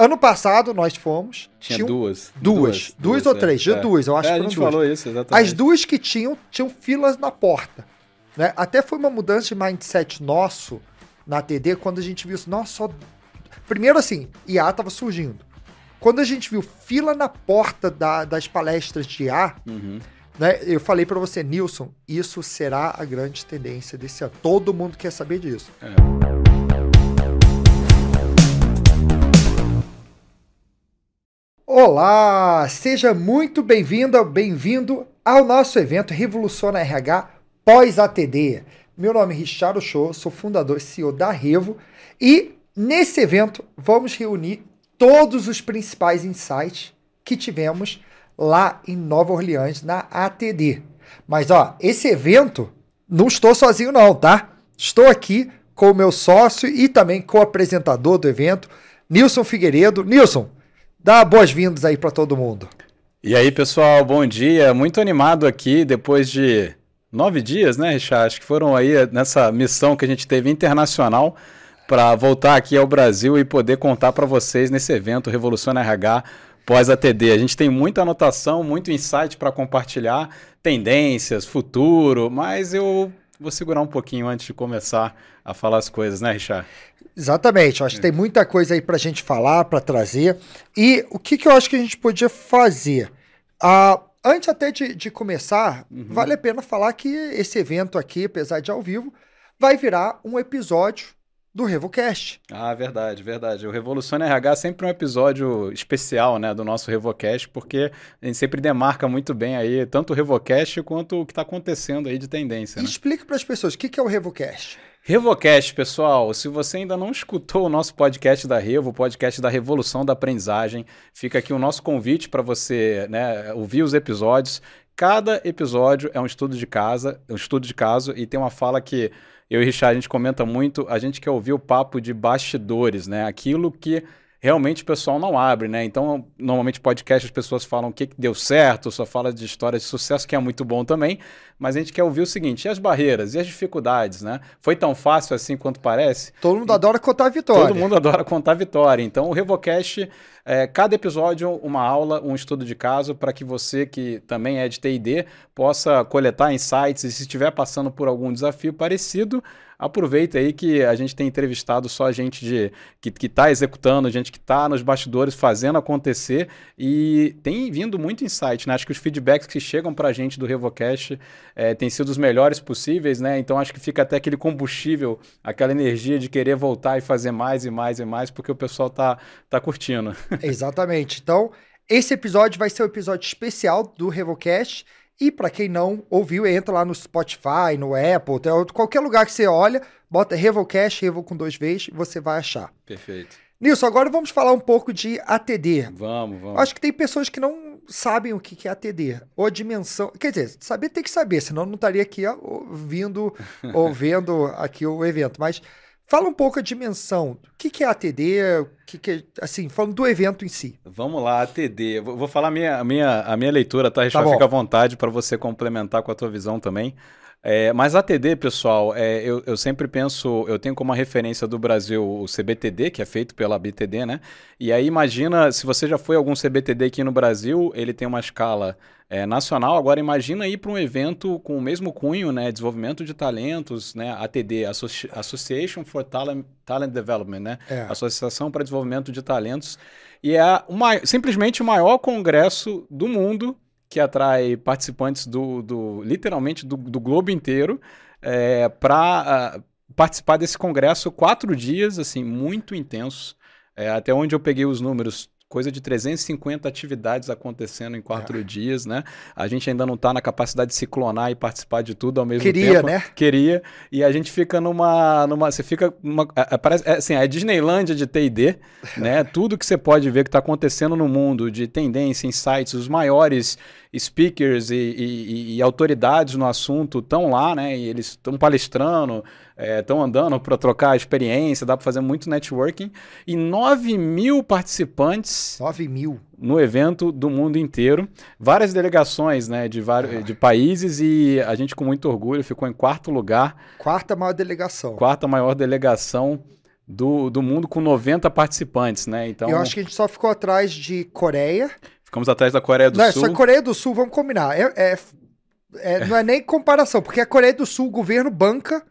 Ano passado nós fomos. Tinha, tinha duas, duas. Duas. Duas, ou é. três. É. Duas, eu acho é, que foram a gente duas. falou isso, exatamente. As duas que tinham, tinham filas na porta. Né? Até foi uma mudança de mindset nosso na TD quando a gente viu isso. Nossa, só... Primeiro assim, IA tava surgindo. Quando a gente viu fila na porta da, das palestras de IA, uhum. né, eu falei para você, Nilson, isso será a grande tendência desse ano. Todo mundo quer saber disso. É. Olá, seja muito bem-vinda, bem-vindo ao nosso evento Revoluciona RH pós-ATD. Meu nome é Richard Ochoa, sou fundador e CEO da Revo e nesse evento vamos reunir todos os principais insights que tivemos lá em Nova Orleans na ATD. Mas ó, esse evento não estou sozinho não, tá? Estou aqui com o meu sócio e também co-apresentador do evento, Nilson Figueiredo. Nilson, Dá boas-vindas aí para todo mundo. E aí, pessoal, bom dia. Muito animado aqui depois de nove dias, né, Richard? Acho que foram aí nessa missão que a gente teve internacional para voltar aqui ao Brasil e poder contar para vocês nesse evento Revolução RH pós-ATD. A gente tem muita anotação, muito insight para compartilhar, tendências, futuro, mas eu vou segurar um pouquinho antes de começar a falar as coisas, né, Richard? Exatamente, eu acho que tem é. muita coisa aí para a gente falar, para trazer. E o que, que eu acho que a gente podia fazer? Ah, antes até de, de começar, uhum. vale a pena falar que esse evento aqui, apesar de ao vivo, vai virar um episódio do Revocast. Ah, verdade, verdade. O Revolução RH é sempre um episódio especial, né, do nosso Revocast, porque a gente sempre demarca muito bem aí tanto o Revocast quanto o que está acontecendo aí de tendência. Né? Explique para as pessoas o que, que é o Revocast. Revocast, pessoal, se você ainda não escutou o nosso podcast da Revo, o podcast da Revolução da Aprendizagem, fica aqui o nosso convite para você né, ouvir os episódios. Cada episódio é um estudo de casa, um estudo de caso, e tem uma fala que eu e o Richard a gente comenta muito, a gente quer ouvir o papo de bastidores, né? Aquilo que realmente o pessoal não abre, né? Então, normalmente podcast as pessoas falam o que, que deu certo, só fala de histórias de sucesso, que é muito bom também, mas a gente quer ouvir o seguinte, e as barreiras, e as dificuldades, né? Foi tão fácil assim quanto parece? Todo mundo e... adora contar a vitória. Todo mundo adora contar a vitória. Então, o Revocast é, cada episódio, uma aula, um estudo de caso, para que você que também é de TD possa coletar insights e se estiver passando por algum desafio parecido, aproveita aí que a gente tem entrevistado só gente de, que está executando, gente que está nos bastidores fazendo acontecer e tem vindo muito insight, né? Acho que os feedbacks que chegam para a gente do Revocast é, têm sido os melhores possíveis, né? Então acho que fica até aquele combustível, aquela energia de querer voltar e fazer mais e mais e mais, porque o pessoal tá, tá curtindo. Exatamente. Então, esse episódio vai ser o um episódio especial do Revocast. E para quem não ouviu, entra lá no Spotify, no Apple, qualquer lugar que você olha, bota Revocast, Revo com dois Vs, você vai achar. Perfeito. Nilson, agora vamos falar um pouco de ATD. Vamos, vamos. Acho que tem pessoas que não sabem o que é ATD, ou a dimensão. Quer dizer, saber tem que saber, senão não estaria aqui ouvindo ou vendo aqui o evento. Mas Fala um pouco a dimensão. O que, que é a TD? O que, que é, assim, falando do evento em si. Vamos lá, a TD. Vou, vou falar a minha, a minha, a minha leitura, tá, Richard? Tá Fica à vontade para você complementar com a tua visão também. É, mas a TD, pessoal, é, eu, eu, sempre penso, eu tenho como referência do Brasil o CBTD, que é feito pela BTD, né? E aí imagina, se você já foi a algum CBTD aqui no Brasil, ele tem uma escala é, nacional. Agora imagina ir para um evento com o mesmo cunho, né? Desenvolvimento de talentos, né? ATD, Associ Association for Talent, Talent Development, né? É. Associação para Desenvolvimento de Talentos. E é uma, simplesmente o maior congresso do mundo que atrai participantes do, do literalmente do, do globo inteiro é, para ah, participar desse congresso quatro dias assim muito intensos. É, até onde eu peguei os números, coisa de 350 atividades acontecendo em quatro é. dias, né? A gente ainda não está na capacidade de se clonar e participar de tudo ao mesmo Queria, tempo. Queria, né? Queria. E a gente fica numa. numa você fica. Numa, é, é, parece, é, assim, a Disneylândia de TD, né? tudo que você pode ver que está acontecendo no mundo, de tendência, insights, os maiores speakers e, e, e autoridades no assunto estão lá, né? E eles estão palestrando estão é, andando para trocar experiência, dá para fazer muito networking. E 9 mil participantes. 9 mil. No evento do mundo inteiro. Várias delegações né, de, vários, ah. de países e a gente, com muito orgulho, ficou em quarto lugar. Quarta maior delegação. Quarta maior delegação do, do mundo com 90 participantes, né? Então, eu acho que a gente só ficou atrás de Coreia. Ficamos atrás da Coreia do não, é Sul. Não, só Coreia do Sul, vamos combinar. É, é, é, não é nem comparação, porque a Coreia do Sul, o governo banca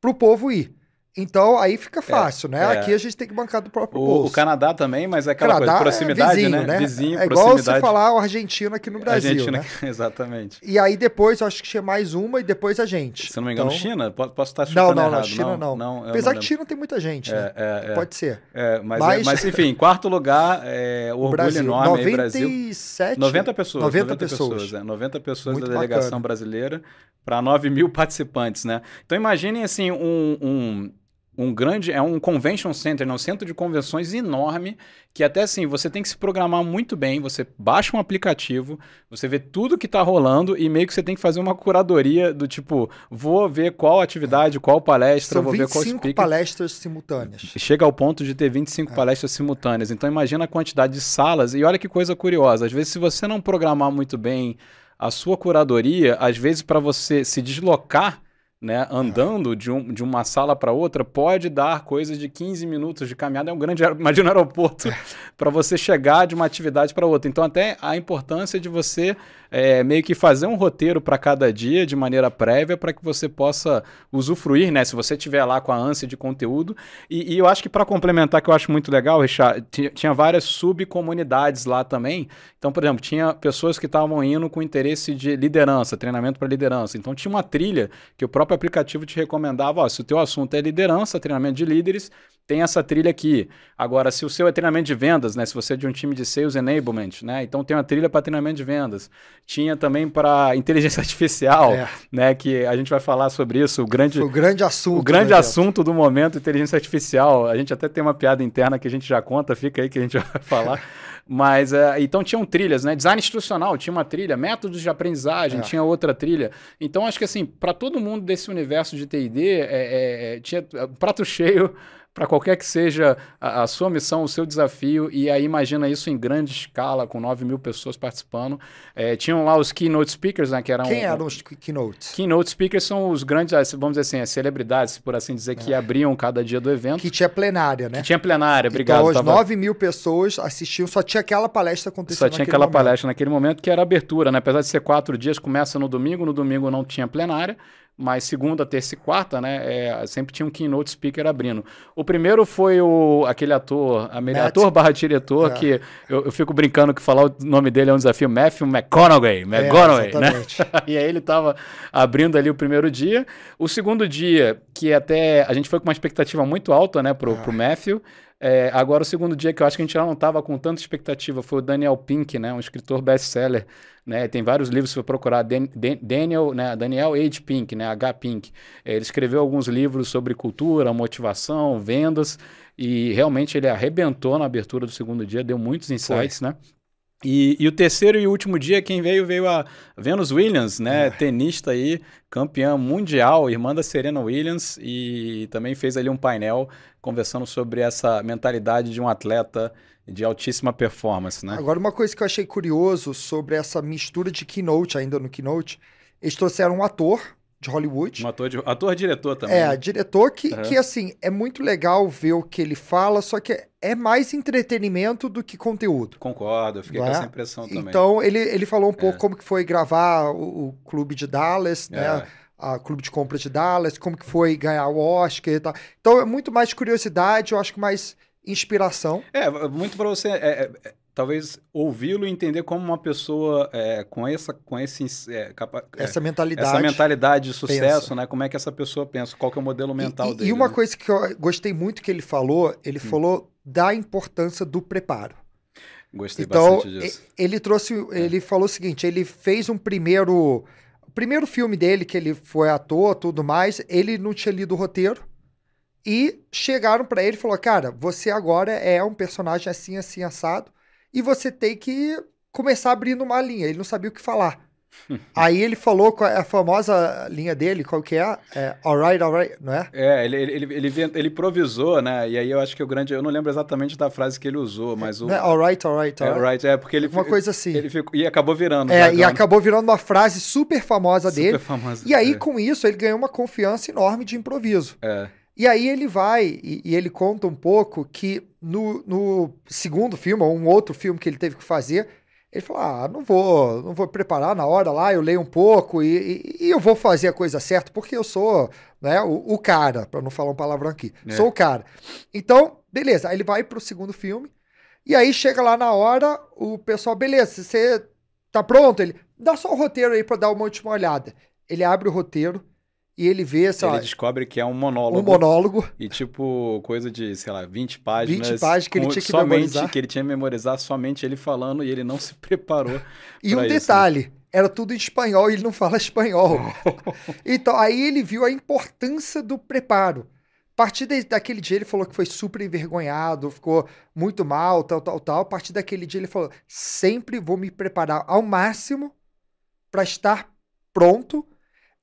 para o povo ir. Então aí fica é, fácil, é, né? É. Aqui a gente tem que bancar do próprio o, bolso. O Canadá também, mas é aquela Canadá coisa, é proximidade, é vizinho, né? né? Vizinho, é igual você falar o argentino aqui no Brasil, Argentina, né? Exatamente. E aí depois, eu acho que tinha mais uma e depois a gente. Se não me engano, então... China? Posso estar chutando não, não, errado. China, não, não. não Apesar não que China tem muita gente, é, né? Pode ser. Mas, mas... mas, enfim, quarto lugar, é, o orgulho Brasil. enorme 97... aí, Brasil. 90 pessoas. 90, 90 pessoas. pessoas 90 pessoas Muito da delegação bacana. brasileira para 9 mil participantes, né? Então imaginem, assim, um um grande, é um convention center, né? um centro de convenções enorme, que até assim, você tem que se programar muito bem, você baixa um aplicativo, você vê tudo que está rolando e meio que você tem que fazer uma curadoria do tipo, vou ver qual atividade, qual palestra, São vou ver qual speaker. 25 palestras simultâneas. Chega ao ponto de ter 25 é. palestras simultâneas. Então imagina a quantidade de salas e olha que coisa curiosa, às vezes se você não programar muito bem a sua curadoria, às vezes para você se deslocar né, andando de, um, de uma sala para outra, pode dar coisas de 15 minutos de caminhada. É um grande, imagina um aeroporto, para você chegar de uma atividade para outra. Então, até a importância de você é, meio que fazer um roteiro para cada dia de maneira prévia para que você possa usufruir, né? Se você tiver lá com a ânsia de conteúdo. E, e eu acho que para complementar, que eu acho muito legal, Richard, tinha várias subcomunidades lá também. Então, por exemplo, tinha pessoas que estavam indo com interesse de liderança, treinamento para liderança. Então, tinha uma trilha que o próprio aplicativo te recomendava: ó, se o teu assunto é liderança, treinamento de líderes, tem essa trilha aqui. Agora, se o seu é treinamento de vendas, né? Se você é de um time de sales enablement, né? Então tem uma trilha para treinamento de vendas. Tinha também para inteligência artificial, é. né? Que a gente vai falar sobre isso. O grande, o grande assunto. O grande né, assunto do momento, inteligência artificial. A gente até tem uma piada interna que a gente já conta, fica aí que a gente vai falar. Mas é, então tinham trilhas, né? Design institucional tinha uma trilha, métodos de aprendizagem é. tinha outra trilha. Então acho que assim, para todo mundo desse universo de TD, é, é, é, tinha eh, prato cheio para qualquer que seja a, a, sua missão, o seu desafio, e aí imagina isso em grande escala, com 9 mil pessoas participando. É, tinham lá os keynote speakers, né, que eram... Quem eram os keynote Keynote speakers são os grandes, vamos dizer assim, as celebridades, por assim dizer, é. que abriam cada dia do evento. Que tinha plenária, né? Que tinha plenária, então, obrigado. Então, as tava... 9 mil pessoas assistiam, só tinha aquela palestra acontecendo Só tinha aquela momento. palestra naquele momento, que era abertura, né? Apesar de ser quatro dias, começa no domingo, no domingo não tinha plenária, mas segunda, terça e quarta, né? É, sempre tinha um keynote speaker abrindo. O primeiro foi o, aquele ator, ator barra diretor, é. que eu, eu, fico brincando que falar o nome dele é um desafio, Matthew McConaughey, McConaughey, é, né? e aí ele estava abrindo ali o primeiro dia. O segundo dia, que até a gente foi com uma expectativa muito alta, né, pro, é. pro Matthew, é, agora, o segundo dia que eu acho que a gente já não estava com tanta expectativa foi o Daniel Pink, né, um escritor best-seller. Né, tem vários livros para procurar. Dan, Dan, Daniel, né, Daniel H. Pink, né, H. Pink. É, ele escreveu alguns livros sobre cultura, motivação, vendas. E realmente ele arrebentou na abertura do segundo dia, deu muitos insights, foi. né? E, e, o terceiro e último dia, quem veio, veio a Venus Williams, né? É. Tenista aí, campeã mundial, irmã da Serena Williams, e também fez ali um painel conversando sobre essa mentalidade de um atleta de altíssima performance, né? Agora, uma coisa que eu achei curioso sobre essa mistura de keynote, ainda no keynote, eles trouxeram um ator de Hollywood. Um ator, de, ator diretor também. É, né? diretor que, uhum. que, assim, é muito legal ver o que ele fala, só que é mais entretenimento do que conteúdo. Concordo, eu fiquei é? com essa impressão também. Então, ele, ele falou um é. pouco como que foi gravar o, o Clube de Dallas, né? é. né? a Clube de Compras de Dallas, como que foi ganhar o Oscar e tal. Então é muito mais curiosidade, eu acho que mais inspiração. É, muito para você, é, é, é, talvez ouvi-lo e entender como uma pessoa é, com essa, com esse, é, capa, é, essa mentalidade, essa mentalidade de sucesso, pensa. né? Como é que essa pessoa pensa? Qual que é o modelo mental e, dele? E uma né? coisa que eu gostei muito que ele falou, ele hum. falou da importância do preparo. Gostei então, bastante disso. Ele trouxe, ele falou o seguinte, ele fez um primeiro primeiro filme dele, que ele foi ator, tudo mais, ele não tinha lido o roteiro. E chegaram para ele e falou: Cara, você agora é um personagem assim, assim, assado. E você tem que começar abrindo uma linha. Ele não sabia o que falar. Aí ele falou a famosa linha dele, qual que é? é alright, alright, não é? É, ele, ele, ele, ele improvisou, né? E aí eu acho que o grande. Eu não lembro exatamente da frase que ele usou, mas o. é, alright, alright, alright. É, alright, é porque ele. Uma coisa assim. Ele ficou, e acabou virando. É, e acabou virando uma frase super famosa super dele. Super famosa. E aí, é. com isso, ele ganhou uma confiança enorme de improviso. É. E aí ele vai e, e ele conta um pouco que no, no segundo filme, ou um outro filme que ele teve que fazer ele falou: ah, não vou, não vou preparar na hora lá, eu leio um pouco e, e, e eu vou fazer a coisa certa, porque eu sou né, o, o cara, para não falar um palavrão aqui, é. sou o cara. Então, beleza, aí ele vai pro segundo filme, e aí chega lá na hora, o pessoal, beleza, você tá pronto? Ele, dá só o roteiro aí pra dar uma última olhada. Ele abre o roteiro, e ele vê, essa Ele descobre que é um monólogo. Um monólogo. E tipo, coisa de, sei lá, 20 páginas. 20 páginas que ele tinha que somente, memorizar. Que ele tinha que memorizar somente ele falando e ele não se preparou. e um isso. Né? detalhe, era tudo em espanhol e ele não fala espanhol. então, aí ele viu a importância do preparo. A partir de, daquele dia ele falou que foi super envergonhado, ficou muito mal, tal, tal, tal. A partir daquele dia ele falou, sempre vou me preparar ao máximo para estar pronto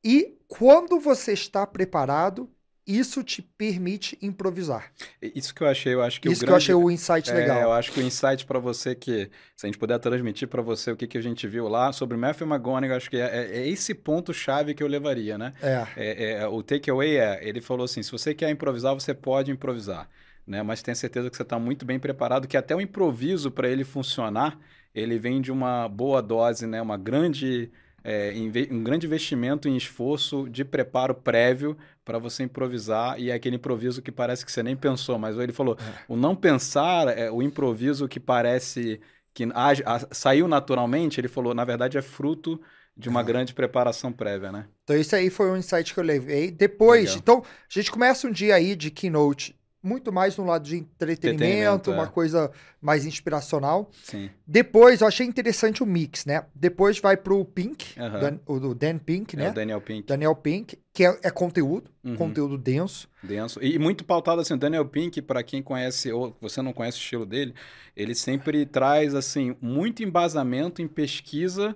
e quando você está preparado, isso te permite improvisar. Isso que eu achei, eu acho que isso o grande, que eu achei o insight é, legal. Eu acho que o insight para você que se a gente puder transmitir para você o que, que a gente viu lá sobre Matthew McGonagall, acho que é, é, é esse ponto chave que eu levaria, né? É. é. é, é o takeaway é, ele falou assim, se você quer improvisar, você pode improvisar, né? Mas tenha certeza que você está muito bem preparado, que até o improviso para ele funcionar, ele vem de uma boa dose, né? Uma grande é, um grande investimento em esforço de preparo prévio para você improvisar e é aquele improviso que parece que você nem pensou, mas ele falou, é. o não pensar, é, o improviso que parece que a, a, saiu naturalmente, ele falou, na verdade é fruto de uma grande preparação prévia, né? Então, isso aí foi um insight que eu levei. Depois, Legal. então, a gente começa um dia aí de keynote muito mais no lado de entretenimento, entretenimento uma é. coisa mais inspiracional. Sim. Depois, eu achei interessante o mix, né? Depois vai pro Pink, Dan, o Dan Pink, é né? o Daniel Pink. Daniel Pink, que é, é conteúdo, uhum. conteúdo denso. Denso. E muito pautado assim, o Daniel Pink, para quem conhece, ou você não conhece o estilo dele, ele sempre traz, assim, muito embasamento em pesquisa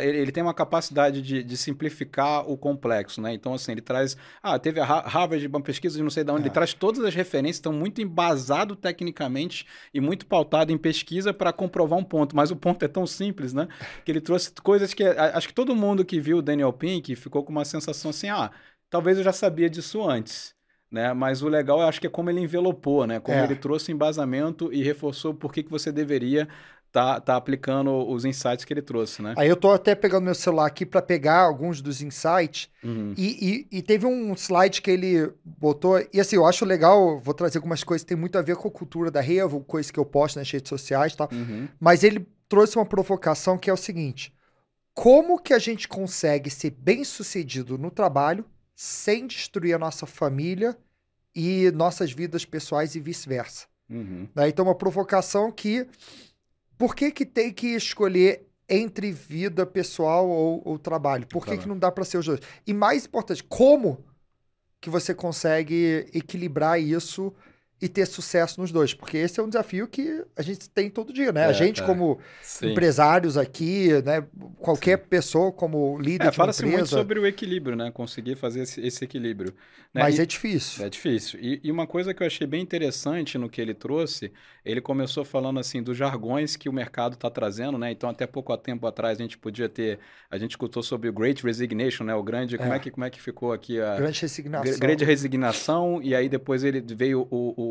ele tem uma capacidade de, de, simplificar o complexo, né? Então, assim, ele traz... Ah, teve a Harvard, uma pesquisa de não sei de onde, é. ele traz todas as referências, estão muito embasado tecnicamente e muito pautado em pesquisa para comprovar um ponto. Mas o ponto é tão simples, né? Que ele trouxe coisas que... Acho que todo mundo que viu o Daniel Pink ficou com uma sensação assim, ah, talvez eu já sabia disso antes. Né? Mas o legal, eu acho que é como ele envelopou, né? Como é. ele trouxe embasamento e reforçou por que, que você deveria tá, tá aplicando os insights que ele trouxe, né? Aí eu tô até pegando meu celular aqui para pegar alguns dos insights. Uhum. E, e, e, teve um slide que ele botou, e assim, eu acho legal, vou trazer algumas coisas que tem muito a ver com a cultura da Revo, coisas que eu posto nas redes sociais e tal. Uhum. Mas ele trouxe uma provocação que é o seguinte: como que a gente consegue ser bem sucedido no trabalho sem destruir a nossa família e nossas vidas pessoais e vice-versa? Uhum. Né? Então, uma provocação que por que, que tem que escolher entre vida pessoal ou, ou trabalho? Por que, tá que não dá para ser os dois? E mais importante, como que você consegue equilibrar isso e ter sucesso nos dois, porque esse é um desafio que a gente tem todo dia, né? É, a gente é. como Sim. empresários aqui, né? Qualquer Sim. pessoa como líder é, fala-se empresa... muito sobre o equilíbrio, né? Conseguir fazer esse, esse equilíbrio. Né? Mas e, é difícil. É difícil. E, e, uma coisa que eu achei bem interessante no que ele trouxe, ele começou falando assim dos jargões que o mercado está trazendo, né? Então até pouco tempo atrás a gente podia ter, a gente escutou sobre o Great Resignation, né? O grande, como é, é que como é que ficou aqui a grande resignação? Grande resignação. E aí depois ele veio o, o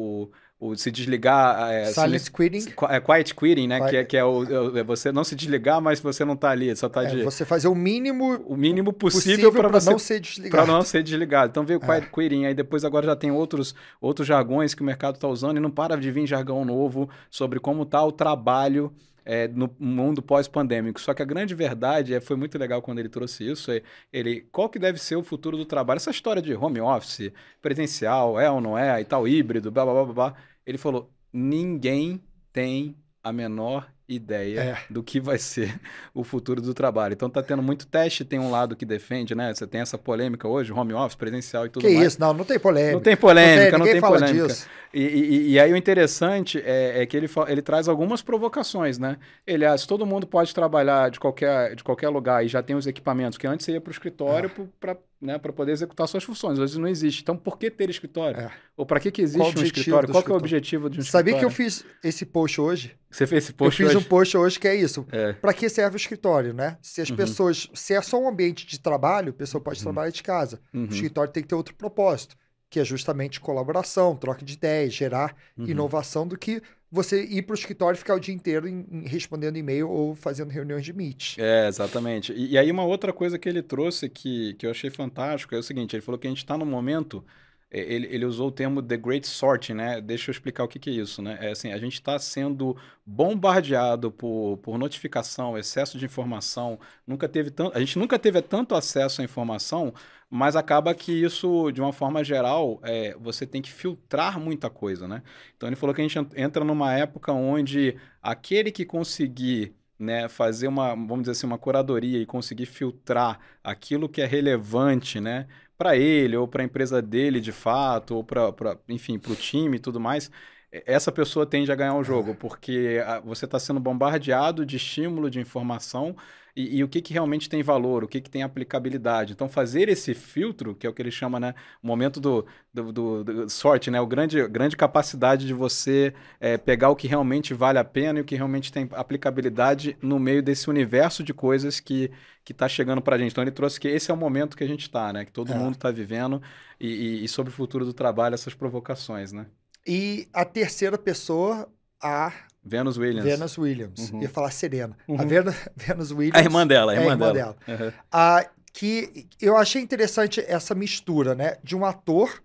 o, se desligar. É, Silent quitting. É, quiet quitting, né? É, quiet. Que, é, que é, o, é você não se desligar, mas você não tá ali, só tá é, de. você fazer o mínimo. O mínimo possível, para não ser desligado. Para não ser desligado. Então veio o é. quiet quitting, aí depois agora já tem outros, outros jargões que o mercado tá usando e não para de vir jargão novo sobre como tá o trabalho é, no mundo pós-pandêmico. Só que a grande verdade é, foi muito legal quando ele trouxe isso, é, ele, qual que deve ser o futuro do trabalho? Essa história de home office, presencial, é ou não é, e tal, híbrido, blá, blá, blá, blá. Ele falou, ninguém tem a menor ideia é. do que vai ser o futuro do trabalho. Então tá tendo muito teste, tem um lado que defende, né? Você tem essa polêmica hoje, home office, presencial e tudo que mais. Que isso, não, não tem polêmica. Não tem polêmica, não tem, não tem polêmica. E, e, e, aí o interessante é, é, que ele, ele traz algumas provocações, né? Ele, ah, se todo mundo pode trabalhar de qualquer, de qualquer lugar e já tem os equipamentos, que antes você ia para o escritório é. para né, para poder executar suas funções. Hoje não existe. Então, por que ter escritório? É. Ou para que, que existe um escritório? Qual é o objetivo de um escritório? Sabia que eu fiz esse post hoje? Você fez esse post eu hoje? hoje. um post hoje que é isso. É. Para que serve o escritório, né? Se as uhum. pessoas. Se é só um ambiente de trabalho, a pessoa pode uhum. trabalhar de casa. Uhum. O escritório tem que ter outro propósito, que é justamente colaboração, troca de ideias, gerar uhum. inovação do que você ir para o escritório e ficar o dia inteiro em, em, respondendo e-mail ou fazendo reuniões de meet. É, exatamente. E, e aí uma outra coisa que ele trouxe que, que eu achei fantástico é o seguinte, ele falou que a gente está no momento é, ele, ele, usou o termo the great sort né? Deixa eu explicar o que, que é isso, né? É assim, a gente está sendo bombardeado por, por notificação, excesso de informação. Nunca teve tanto, a gente nunca teve tanto acesso à informação, mas acaba que isso, de uma forma geral, é, você tem que filtrar muita coisa, né? Então ele falou que a gente entra numa época onde aquele que conseguir né, fazer uma, vamos dizer assim, uma curadoria e conseguir filtrar aquilo que é relevante, né, para ele ou para a empresa dele de fato ou para enfim para o time e tudo mais essa pessoa tende a ganhar o jogo porque ah, você está sendo bombardeado de estímulo de informação e, e o que, que realmente tem valor, o que, que tem aplicabilidade. Então, fazer esse filtro, que é o que ele chama, né? O momento do, do, do, do sorte, né? O grande, grande capacidade de você é, pegar o que realmente vale a pena e o que realmente tem aplicabilidade no meio desse universo de coisas que que está chegando para a gente. Então ele trouxe que esse é o momento que a gente está, né? Que todo é. mundo está vivendo e, e, e, sobre o futuro do trabalho essas provocações, né? E a terceira pessoa, a Venus Williams. Venus Williams. Uhum. Ia falar Serena. Uhum. A Venus, Venus Williams. A irmã dela, a é irmã, é a irmã dela. dela. Uhum. Ah, que eu achei interessante essa mistura, né? De um ator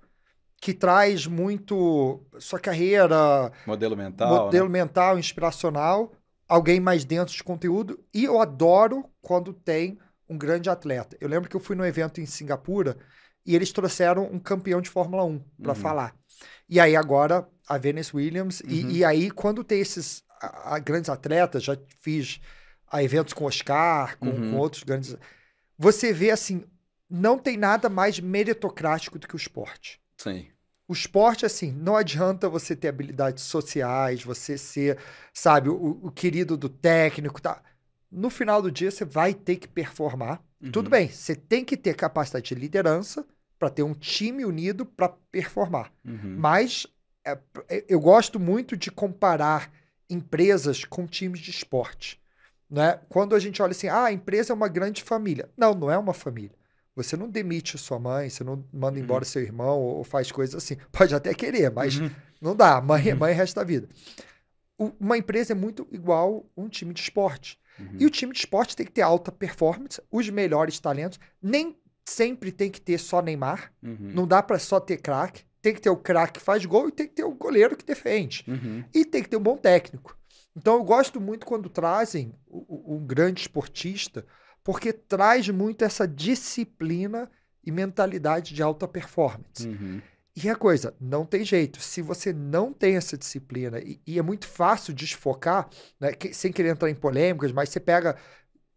que traz muito sua carreira. Modelo mental. Modelo né? mental, inspiracional. Alguém mais dentro de conteúdo. E eu adoro quando tem um grande atleta. Eu lembro que eu fui num evento em Singapura e eles trouxeram um campeão de Fórmula 1 para uhum. falar. E aí agora a Venus Williams. Uhum. E, e, aí, quando tem esses a, a grandes atletas, já fiz a eventos com Oscar, com, uhum. com, outros grandes. Você vê assim, não tem nada mais meritocrático do que o esporte. Sim. O esporte, assim, não adianta você ter habilidades sociais, você ser, sabe, o, o querido do técnico, tá? No final do dia, você vai ter que performar. Uhum. Tudo bem, você tem que ter capacidade de liderança, para ter um time unido para performar. Uhum. Mas é, é, eu gosto muito de comparar empresas com times de esporte. Né? Quando a gente olha assim, ah, a empresa é uma grande família. Não, não é uma família. Você não demite sua mãe, você não manda uhum. embora seu irmão ou faz coisas assim. Pode até querer, mas uhum. não dá. Mãe é uhum. mãe resta da vida. O, uma empresa é muito igual um time de esporte. Uhum. E o time de esporte tem que ter alta performance, os melhores talentos. Nem sempre tem que ter só Neymar. Uhum. Não dá para só ter craque. Tem que ter o craque que faz gol e tem que ter o goleiro que defende. Uhum. E tem que ter um bom técnico. Então eu gosto muito quando trazem um grande esportista, porque traz muito essa disciplina e mentalidade de alta performance. Uhum. E a coisa, não tem jeito. Se você não tem essa disciplina, e, e é muito fácil desfocar, né, que, sem querer entrar em polêmicas, mas você pega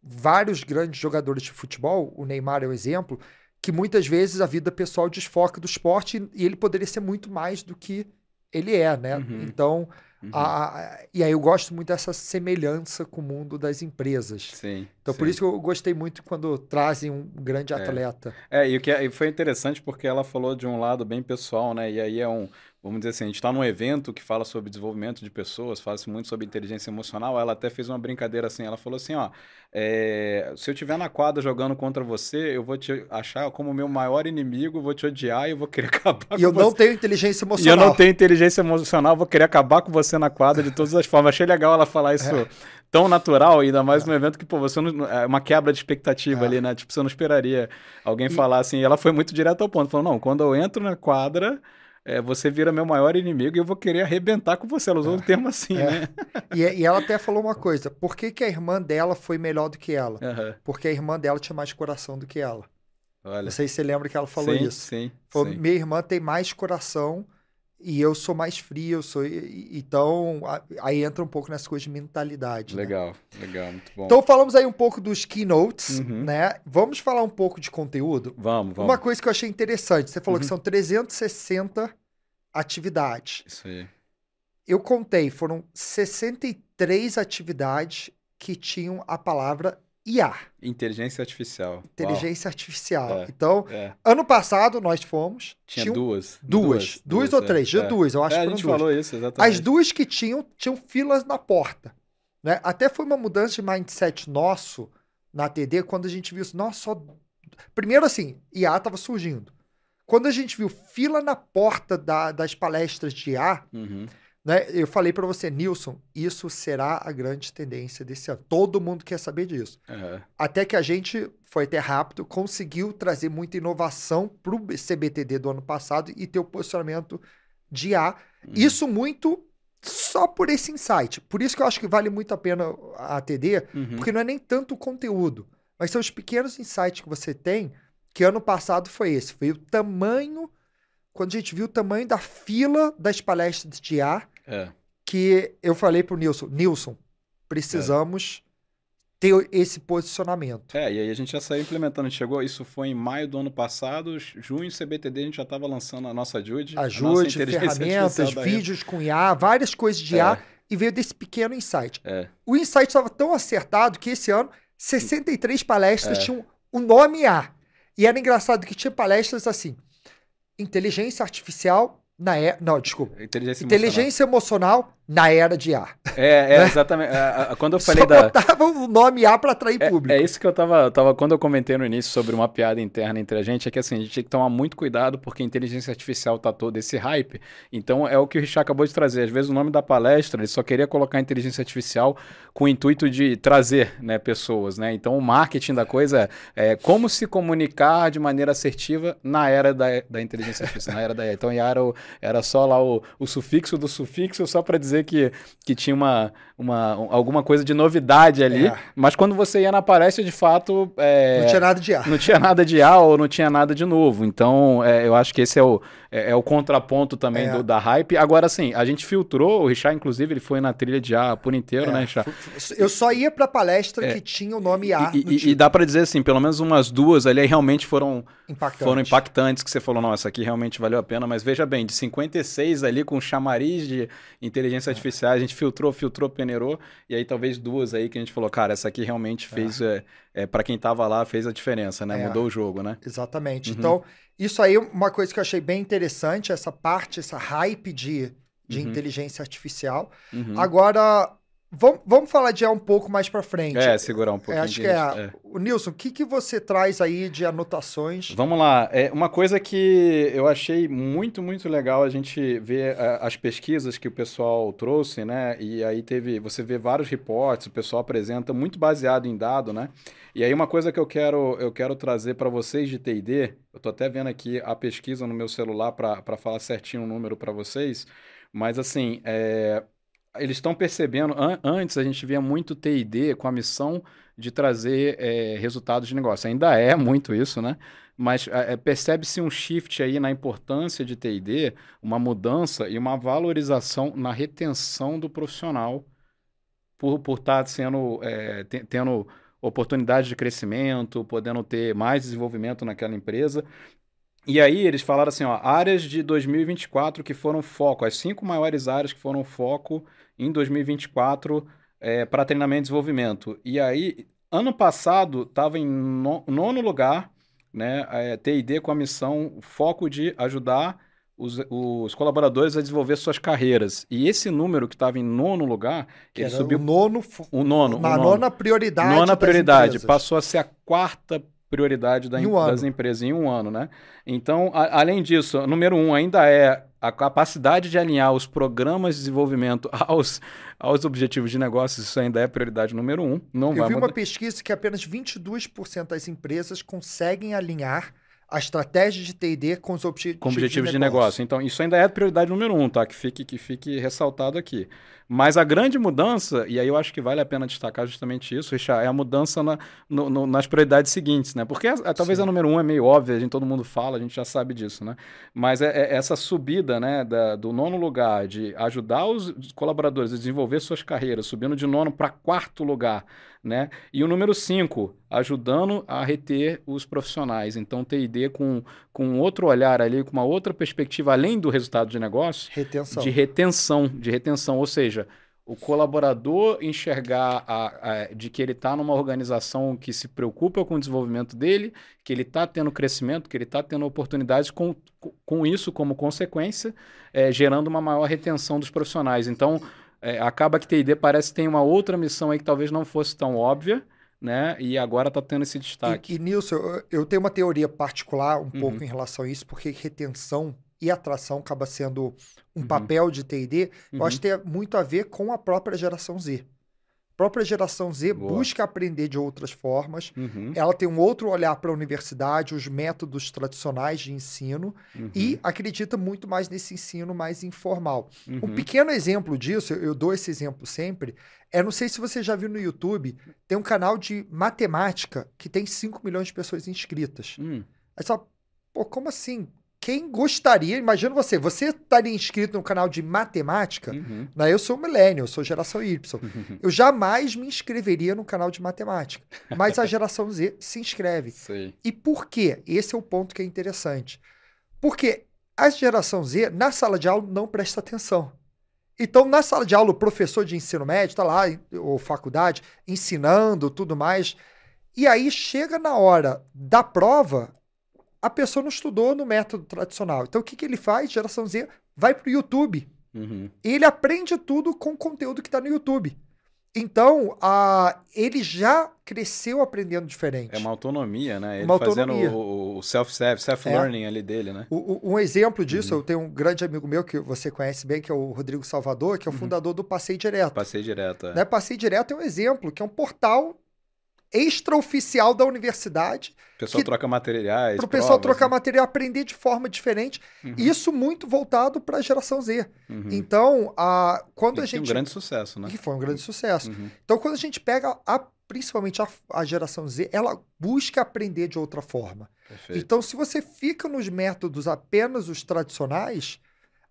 vários grandes jogadores de futebol, o Neymar é um exemplo, que muitas vezes a vida pessoal desfoca do esporte e ele poderia ser muito mais do que ele é, né? Uhum. Então, uhum. A, a, e aí eu gosto muito dessa semelhança com o mundo das empresas. Sim. Então, sim. por isso que eu gostei muito quando trazem um grande é. atleta. É, é e o que é, e foi interessante porque ela falou de um lado bem pessoal, né? E aí é um vamos dizer assim, a gente está num evento que fala sobre desenvolvimento de pessoas, fala muito sobre inteligência emocional. Ela até fez uma brincadeira assim, ela falou assim, ó, é, se eu tiver na quadra jogando contra você, eu vou te achar como meu maior inimigo, vou te odiar e vou querer acabar. E com eu não tenho inteligência emocional. E eu não tenho inteligência emocional, vou querer acabar com você na quadra de todas as formas. Achei legal ela falar isso. É. Tão natural, ainda mais é. num evento que, pô, você não, é uma quebra de expectativa é. ali, né? Tipo, você não esperaria alguém e... falar assim. E ela foi muito direto ao ponto, falou: não, quando eu entro na quadra, é, você vira meu maior inimigo e eu vou querer arrebentar com você. Ela usou é, um termo assim, é. né? E, é, e, ela até falou uma coisa: por que, que a irmã dela foi melhor do que ela? Uhum. Porque a irmã dela tinha mais coração do que ela. Olha. Não sei se você lembra que ela falou sim, isso. Sim, falou, sim. Minha irmã tem mais coração e eu sou mais frio, eu sou. Então, aí entra um pouco nessa coisa de mentalidade. Né? Legal, né? legal, muito bom. Então, falamos aí um pouco dos keynotes, uhum. né? Vamos falar um pouco de conteúdo? Vamos, vamos. Uma coisa que eu achei interessante: você falou uhum. que são 360 atividades. Isso aí. Eu contei, foram 63 atividades que tinham a palavra IA. Inteligência Artificial. Inteligência Uau. Artificial. É, então, é. ano passado nós fomos. Tinha duas. Duas. Duas, duas, duas ou é. três. Tinha é. duas, eu acho é, que a gente duas. falou isso, exatamente. As duas que tinham, tinham filas na porta. Né? Até foi uma mudança de mindset nosso na TD quando a gente viu isso. Assim, Nossa, só. Primeiro, assim, IA estava surgindo. Quando a gente viu fila na porta da, das palestras de IA, uhum. Né? Eu falei para você, Nilson, isso será a grande tendência desse ano. Todo mundo quer saber disso. Uhum. Até que a gente foi até rápido, conseguiu trazer muita inovação para o CBTD do ano passado e ter o posicionamento de A. Uhum. Isso muito só por esse insight. Por isso que eu acho que vale muito a pena a TD, uhum. porque não é nem tanto o conteúdo, mas são os pequenos insights que você tem, que ano passado foi esse. Foi o tamanho quando a gente viu o tamanho da fila das palestras de ar é. Que eu falei pro Nilson, Nilson, precisamos ter esse posicionamento. É, e aí a gente já saiu implementando. A gente chegou, isso foi em maio do ano passado, junho, CBTD, a gente já estava lançando a nossa Jude. Ajude, ferramentas, vídeos com IA, várias coisas de é. IA, e veio desse pequeno insight. É. O insight estava tão acertado que esse ano 63 palestras é. tinham o nome IA. E era engraçado que tinha palestras assim, inteligência artificial na é, não, desculpa. Inteligência, inteligência emocional na era de A. É, é né? exatamente. É, quando eu falei Só da. botava o nome A para atrair é, público. É isso que eu tava, tava. Quando eu comentei no início sobre uma piada interna entre a gente, é que assim, a gente tem que tomar muito cuidado porque a inteligência artificial tá todo esse hype. Então é o que o Richard acabou de trazer. Às vezes o nome da palestra, ele só queria colocar inteligência artificial com o intuito de trazer né, pessoas, né? Então o marketing da coisa é, é como se comunicar de maneira assertiva na era da, da inteligência artificial, na era da. Então era, o, era só lá o, o sufixo do sufixo só para dizer dizer que, que tinha uma, uma, alguma coisa de novidade ali, é. mas quando você ia na palestra, de fato. É, não tinha nada de a Não tinha nada de a ou não tinha nada de novo. Então, é, eu acho que esse é o, é, é o contraponto também é. do, da hype. Agora, assim, a gente filtrou, o Richard, inclusive, ele foi na trilha de a por inteiro, é. né, Richard? Eu só ia pra palestra que tinha o nome a E, no e dá para dizer, assim, pelo menos umas duas ali realmente foram, Impactante. foram impactantes, que você falou, nossa, aqui realmente valeu a pena, mas veja bem, de 56 ali com chamariz de inteligência inteligência é. artificial, a gente filtrou, filtrou, peneirou, e aí talvez duas aí que a gente falou, cara, essa aqui realmente fez, é. é, é para quem estava lá, fez a diferença, né? É. Mudou o jogo, né? Exatamente. Uhum. Então, isso aí, é uma coisa que eu achei bem interessante, essa parte, essa hype de, de uhum. inteligência artificial. Uhum. Agora, Vamos, vamos falar de A um pouco mais para frente. É, segurar um pouquinho. É, acho que é. é. O Nilson, o que, que você traz aí de anotações? Vamos lá. É uma coisa que eu achei muito, muito legal a gente ver é, as pesquisas que o pessoal trouxe, né? E aí teve. Você vê vários reportes, o pessoal apresenta muito baseado em dado, né? E aí uma coisa que eu quero, eu quero trazer para vocês de TD, eu estou até vendo aqui a pesquisa no meu celular para falar certinho o um número para vocês. Mas assim, é, eles estão percebendo. An antes a gente via muito TD com a missão de trazer é, resultados de negócio. Ainda é muito isso, né? Mas é, percebe-se um shift aí na importância de TD, uma mudança e uma valorização na retenção do profissional por estar por tá sendo é, tendo oportunidade de crescimento, podendo ter mais desenvolvimento naquela empresa. E aí eles falaram assim, ó, áreas de 2024 que foram foco, as cinco maiores áreas que foram foco em 2024 é, para treinamento e desenvolvimento. E aí, ano passado, estava em nono lugar, né, é, eh, TID com a missão foco de ajudar os, os, colaboradores a desenvolver suas carreiras. E esse número que estava em nono lugar, que ele subiu. O nono. O nono. Na nona prioridade. Nona prioridade. Empresas. Passou a ser a quarta prioridade da, um das empresas em um ano, né? Então, a, além disso, número um ainda é a capacidade de alinhar os programas de desenvolvimento aos, aos objetivos de negócios, isso ainda é prioridade número um. Não Eu vai vi mudar. uma pesquisa que apenas 22% das empresas conseguem alinhar a estratégia de T&D com os objetivos, com de, negócio. de, negócio. Então, isso ainda é prioridade número um, tá? Que fique, que fique ressaltado aqui. Mas a grande mudança, e aí eu acho que vale a pena destacar justamente isso, Richard, é a mudança na, no, no, nas prioridades seguintes, né? Porque a, a, talvez Sim. a número um é meio óbvia, a gente, todo mundo fala, a gente já sabe disso, né? Mas é, é essa subida, né, da, do nono lugar, de ajudar os colaboradores a desenvolver suas carreiras, subindo de nono para quarto lugar, né? E o número 5, ajudando a reter os profissionais. Então, TID com, com outro olhar ali, com uma outra perspectiva, além do resultado de negócio. Retenção. De retenção, de retenção. Ou seja, o colaborador enxergar a, a, de que ele está numa organização que se preocupa com o desenvolvimento dele, que ele está tendo crescimento, que ele está tendo oportunidades com, com isso como consequência, é, gerando uma maior retenção dos profissionais. Então, é, acaba que TD parece que tem uma outra missão aí que talvez não fosse tão óbvia, né? E agora está tendo esse destaque. E, e Nilson, eu, tenho uma teoria particular um uhum. pouco em relação a isso, porque retenção e atração acaba sendo um uhum. papel de T&D, uhum. eu acho que tem muito a ver com a própria geração Z própria geração Z Boa. busca aprender de outras formas. Uhum. Ela tem um outro olhar para a universidade, os métodos tradicionais de ensino uhum. e acredita muito mais nesse ensino mais informal. Uhum. Um pequeno exemplo disso, eu dou esse exemplo sempre, é não sei se você já viu no YouTube, tem um canal de matemática que tem 5 milhões de pessoas inscritas. Hum. Aí só, pô, como assim? quem gostaria, imagina você, você estaria inscrito no canal de matemática, uhum. né? eu sou milênio, eu sou geração Y. Uhum. Eu jamais me inscreveria no canal de matemática, mas a geração Z se inscreve. Sim. E por quê? Esse é o ponto que é interessante. Porque a geração Z, na sala de aula, não presta atenção. Então, na sala de aula, o professor de ensino médio está lá, ou faculdade, ensinando tudo mais. E aí chega na hora da prova, a pessoa não estudou no método tradicional. Então, o que, que ele faz? Geração Z vai para o YouTube. Uhum. Ele aprende tudo com o conteúdo que está no YouTube. Então, a, ele já cresceu aprendendo diferente. É uma autonomia, né? Ele uma autonomia. fazendo o, o self-service, self-learning é. ali dele, né? O, o, um exemplo disso, uhum. eu tenho um grande amigo meu que você conhece bem, que é o Rodrigo Salvador, que é o uhum. fundador uhum. do Passei Direto. Passei Direto, é. Né? Direto é um exemplo, que é um portal extraoficial da universidade. O pessoal troca materiais. Para o pessoal trocar né? material, aprender de forma diferente. Uhum. Isso muito voltado para a geração Z. Uhum. Então, a, quando e a gente. Foi um grande sucesso, né? E foi um grande sucesso. Uhum. Então, quando a gente pega a, principalmente a, a, geração Z, ela busca aprender de outra forma. Perfeito. Então, se você fica nos métodos apenas os tradicionais,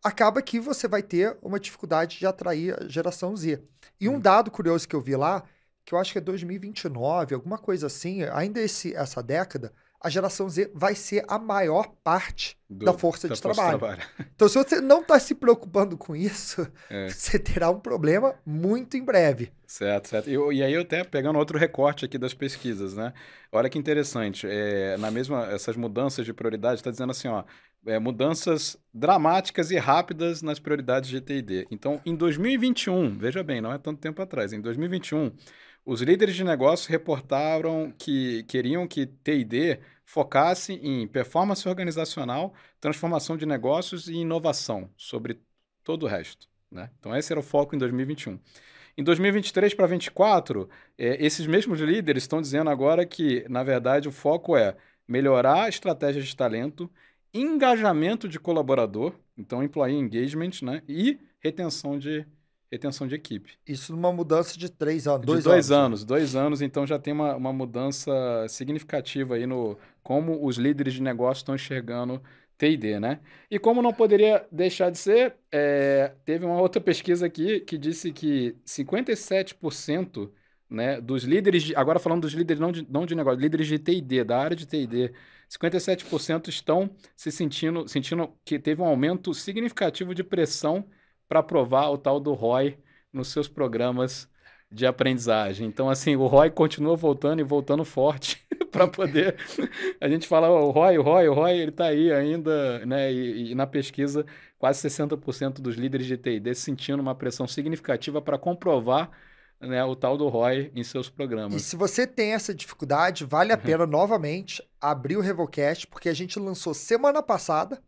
acaba que você vai ter uma dificuldade de atrair a geração Z. E um uhum. dado curioso que eu vi lá que eu acho que é 2029, alguma coisa assim, ainda esse, essa década, a geração Z vai ser a maior parte Do, da força da de força trabalho. trabalho. Então, se você não está se preocupando com isso, é. você terá um problema muito em breve. Certo, certo. E, e, aí eu até pegando outro recorte aqui das pesquisas, né? Olha que interessante. É, na mesma, essas mudanças de prioridade, está dizendo assim, ó, é, mudanças dramáticas e rápidas nas prioridades de TD. Então, em 2021, veja bem, não é tanto tempo atrás, em 2021 os líderes de negócio reportaram que queriam que TD focasse em performance organizacional, transformação de negócios e inovação sobre todo o resto. Né? Então, esse era o foco em 2021. Em 2023 para 2024, é, esses mesmos líderes estão dizendo agora que, na verdade, o foco é melhorar estratégias de talento, engajamento de colaborador, então employee engagement, né? e retenção de, retenção de equipe. Isso numa mudança de três anos, dois, de dois anos. Né? anos. Dois anos, então já tem uma, uma mudança significativa aí no como os líderes de negócio estão enxergando TD, né? E como não poderia deixar de ser, é, teve uma outra pesquisa aqui que disse que 57% né, dos líderes, de, agora falando dos líderes não de, não de negócio, líderes de TD, da área de TD, 57% estão se sentindo, sentindo que teve um aumento significativo de pressão para provar o tal do ROI nos seus programas de aprendizagem. Então, assim, o ROI continua voltando e voltando forte para poder. A gente fala, o ROI, o ROI, o ROI, ele está aí ainda, né? E, e, na pesquisa, quase 60% dos líderes de TID sentindo uma pressão significativa para comprovar né, o tal do ROI em seus programas. E se você tem essa dificuldade, vale a uhum. pena novamente abrir o Revocast, porque a gente lançou semana passada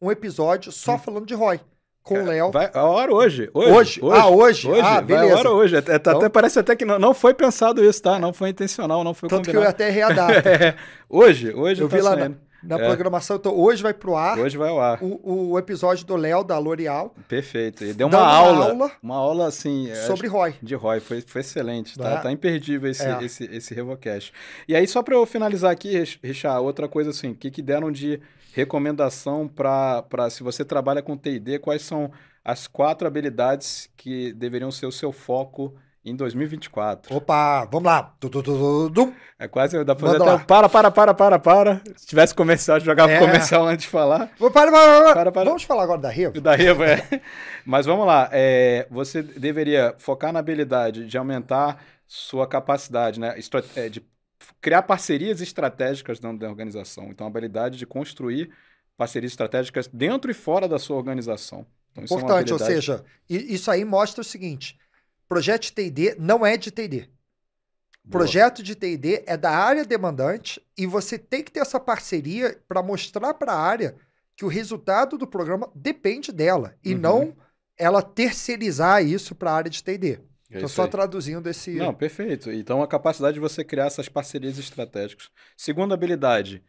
um episódio só uhum. falando de ROI com o Léo. Vai a hora hoje. Hoje? hoje? hoje ah, hoje? hoje. Ah, beleza. Vai a hora hoje. Até, é, tá então, até, parece até que não, não foi pensado isso, tá? Não foi intencional, não foi Tanto combinado. que eu até readapto. É, hoje, hoje eu tá vi lá na, na é. programação. Então, hoje vai pro ar. Hoje vai ao ar. O, o episódio do Léo, da L'Oreal. Perfeito. E deu uma aula, aula, Uma aula, assim... É, sobre Roy. De Roy. Foi, foi excelente, tá? É. Tá imperdível esse, é. esse, esse Revocast. E aí, só para eu finalizar aqui, Richard, outra coisa assim, o que, que deram de recomendação para se você trabalha com TD, quais são as quatro habilidades que deveriam ser o seu foco em 2024. Opa, vamos lá. é quase, dá pra fazer até um para, para, para, para, para. Se tivesse comercial, jogava é. comercial antes de falar. Para para, para, para, para, Vamos falar agora da Revo. Da Revo, é. Mas vamos lá. É, você deveria focar na habilidade de aumentar sua capacidade né, é, de criar parcerias estratégicas dentro da organização. Então, a habilidade de construir parcerias estratégicas dentro e fora da sua organização. Então, é Importante, é habilidade... ou seja, isso aí mostra o seguinte: projeto de TD não é de TD. Projeto de TD é da área demandante e você tem que ter essa parceria para mostrar para a área que o resultado do programa depende dela e uhum. não ela terceirizar isso para a área de TD. Estou é só aí. traduzindo esse. Não, perfeito. Então, a capacidade de você criar essas parcerias estratégicas. Segunda habilidade,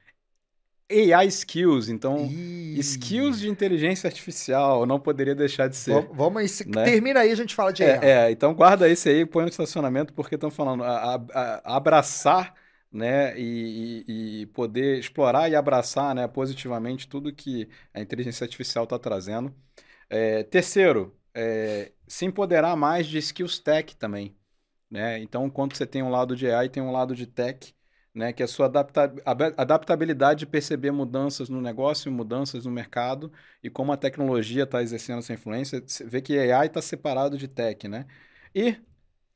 AI skills. Então, Ih. skills de inteligência artificial não poderia deixar de ser. vamos aí. Se... Né? Termina aí, a gente fala de AI. É, é então guarda esse aí, põe no estacionamento, porque estão falando a, a, abraçar né, e, e, e, poder explorar e abraçar né, positivamente tudo que a inteligência artificial está trazendo. É, terceiro, é, se empoderar mais de skills tech também. Né? Então, quando você tem um lado de AI, tem um lado de tech, né? que é a sua adapta adaptabilidade de perceber mudanças no negócio, mudanças no mercado e como a tecnologia está exercendo essa influência. Você vê que AI está separado de tech. Né? E,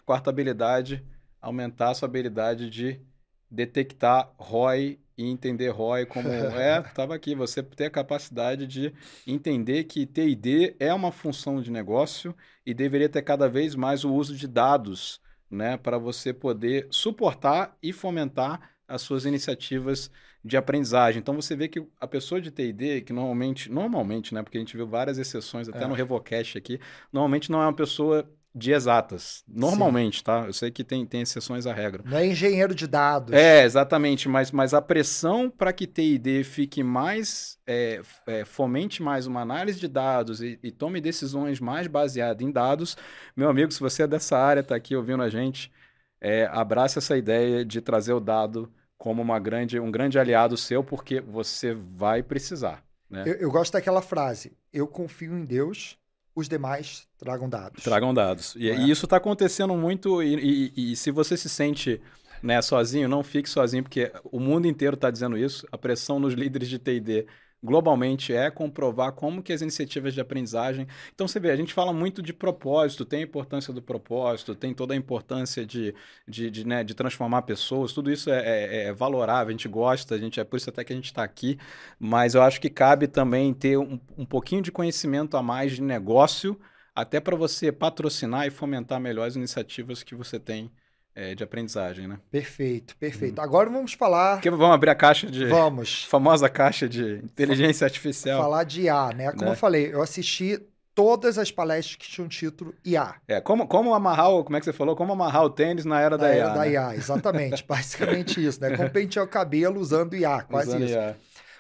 quarta habilidade, aumentar a sua habilidade de detectar ROI e entender ROI como é, estava aqui, você ter a capacidade de entender que TID é uma função de negócio e deveria ter cada vez mais o uso de dados, né, para você poder suportar e fomentar as suas iniciativas de aprendizagem. Então você vê que a pessoa de TD, que normalmente, normalmente, né, porque a gente viu várias exceções até é. no Revocash aqui, normalmente não é uma pessoa de exatas. Normalmente, Sim. tá? Eu sei que tem, tem exceções à regra. Não é engenheiro de dados. É, exatamente. Mas, mas a pressão para que TID fique mais. É, é, fomente mais uma análise de dados e, e tome decisões mais baseadas em dados. Meu amigo, se você é dessa área, está aqui ouvindo a gente, é, abrace essa ideia de trazer o dado como uma grande, um grande aliado seu, porque você vai precisar. Né? Eu, eu gosto daquela frase: eu confio em Deus os demais tragam dados. Tragam dados. E, é? e isso está acontecendo muito. E, e, e, se você se sente né, sozinho, não fique sozinho, porque o mundo inteiro está dizendo isso. A pressão nos líderes de TD globalmente é comprovar como que as iniciativas de aprendizagem. Então você vê, a gente fala muito de propósito, tem a importância do propósito, tem toda a importância de, de, de, né, de transformar pessoas, tudo isso é, é, é, valorável, a gente gosta, a gente é por isso até que a gente está aqui, mas eu acho que cabe também ter um, um pouquinho de conhecimento a mais de negócio, até para você patrocinar e fomentar melhores iniciativas que você tem é, de aprendizagem, né? Perfeito, perfeito. Hum. Agora vamos falar. Que, vamos abrir a caixa de. Vamos. Famosa caixa de inteligência artificial. Falar de IA, né? Como né? eu falei, eu assisti todas as palestras que tinham título IA. É, como, como amarrar, o, como é que você falou? Como amarrar o tênis na era na da era IA. Da né? IA, exatamente. basicamente isso, né? Como pentear o cabelo usando IA, quase usando isso. IA.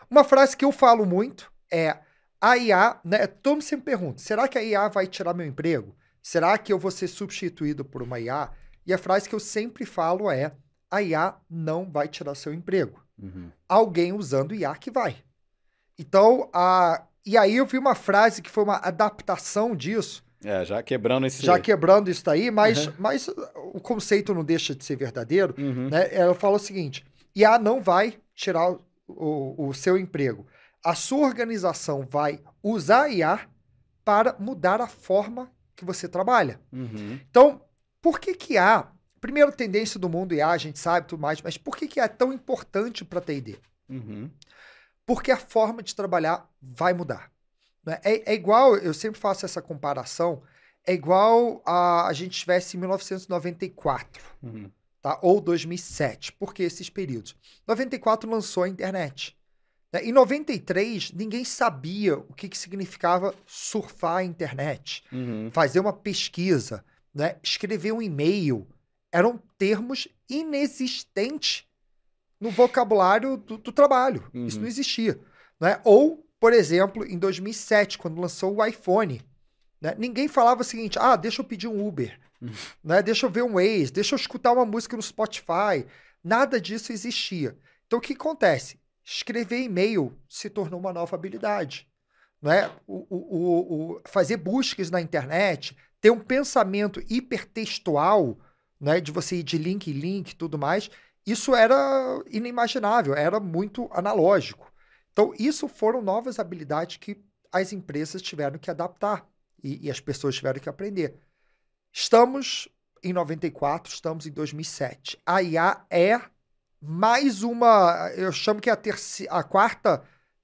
Uma frase que eu falo muito é: a IA, né? Todo mundo sempre pergunta: será que a IA vai tirar meu emprego? Será que eu vou ser substituído por uma IA? E a frase que eu sempre falo é: a IA não vai tirar seu emprego. Uhum. Alguém usando IA que vai. Então, a... e aí eu vi uma frase que foi uma adaptação disso. É, já quebrando esse. Já quebrando isso daí, mas, uhum. mas o conceito não deixa de ser verdadeiro. Uhum. Né? Ela fala o seguinte: IA não vai tirar o, o, o seu emprego. A sua organização vai usar a IA para mudar a forma que você trabalha. Uhum. Então, por que que há, primeiro tendência do mundo e há, a gente sabe tudo mais, mas por que que é tão importante para T&D? Uhum. Porque a forma de trabalhar vai mudar. Né? É, é igual, eu sempre faço essa comparação, é igual a, a gente estivesse em 1994, uhum. tá? ou 2007, porque esses períodos. 94 lançou a internet. Né? Em 93, ninguém sabia o que, que significava surfar a internet, uhum. fazer uma pesquisa né? Escrever um e-mail eram termos inexistentes no vocabulário do, do trabalho. Uhum. Isso não existia. Né? Ou, por exemplo, em 2007, quando lançou o iPhone, né? ninguém falava o seguinte: ah, deixa eu pedir um Uber, uhum. né? deixa eu ver um Waze, deixa eu escutar uma música no Spotify. Nada disso existia. Então, o que acontece? Escrever e-mail se tornou uma nova habilidade. Né? O, o, o, o fazer buscas na internet, ter um pensamento hipertextual, né, de você ir de link em link e tudo mais, isso era inimaginável, era muito analógico. Então, isso foram novas habilidades que as empresas tiveram que adaptar e, e as pessoas tiveram que aprender. Estamos em 94, estamos em 2007. A IA é mais uma, eu chamo que é a, terci, a quarta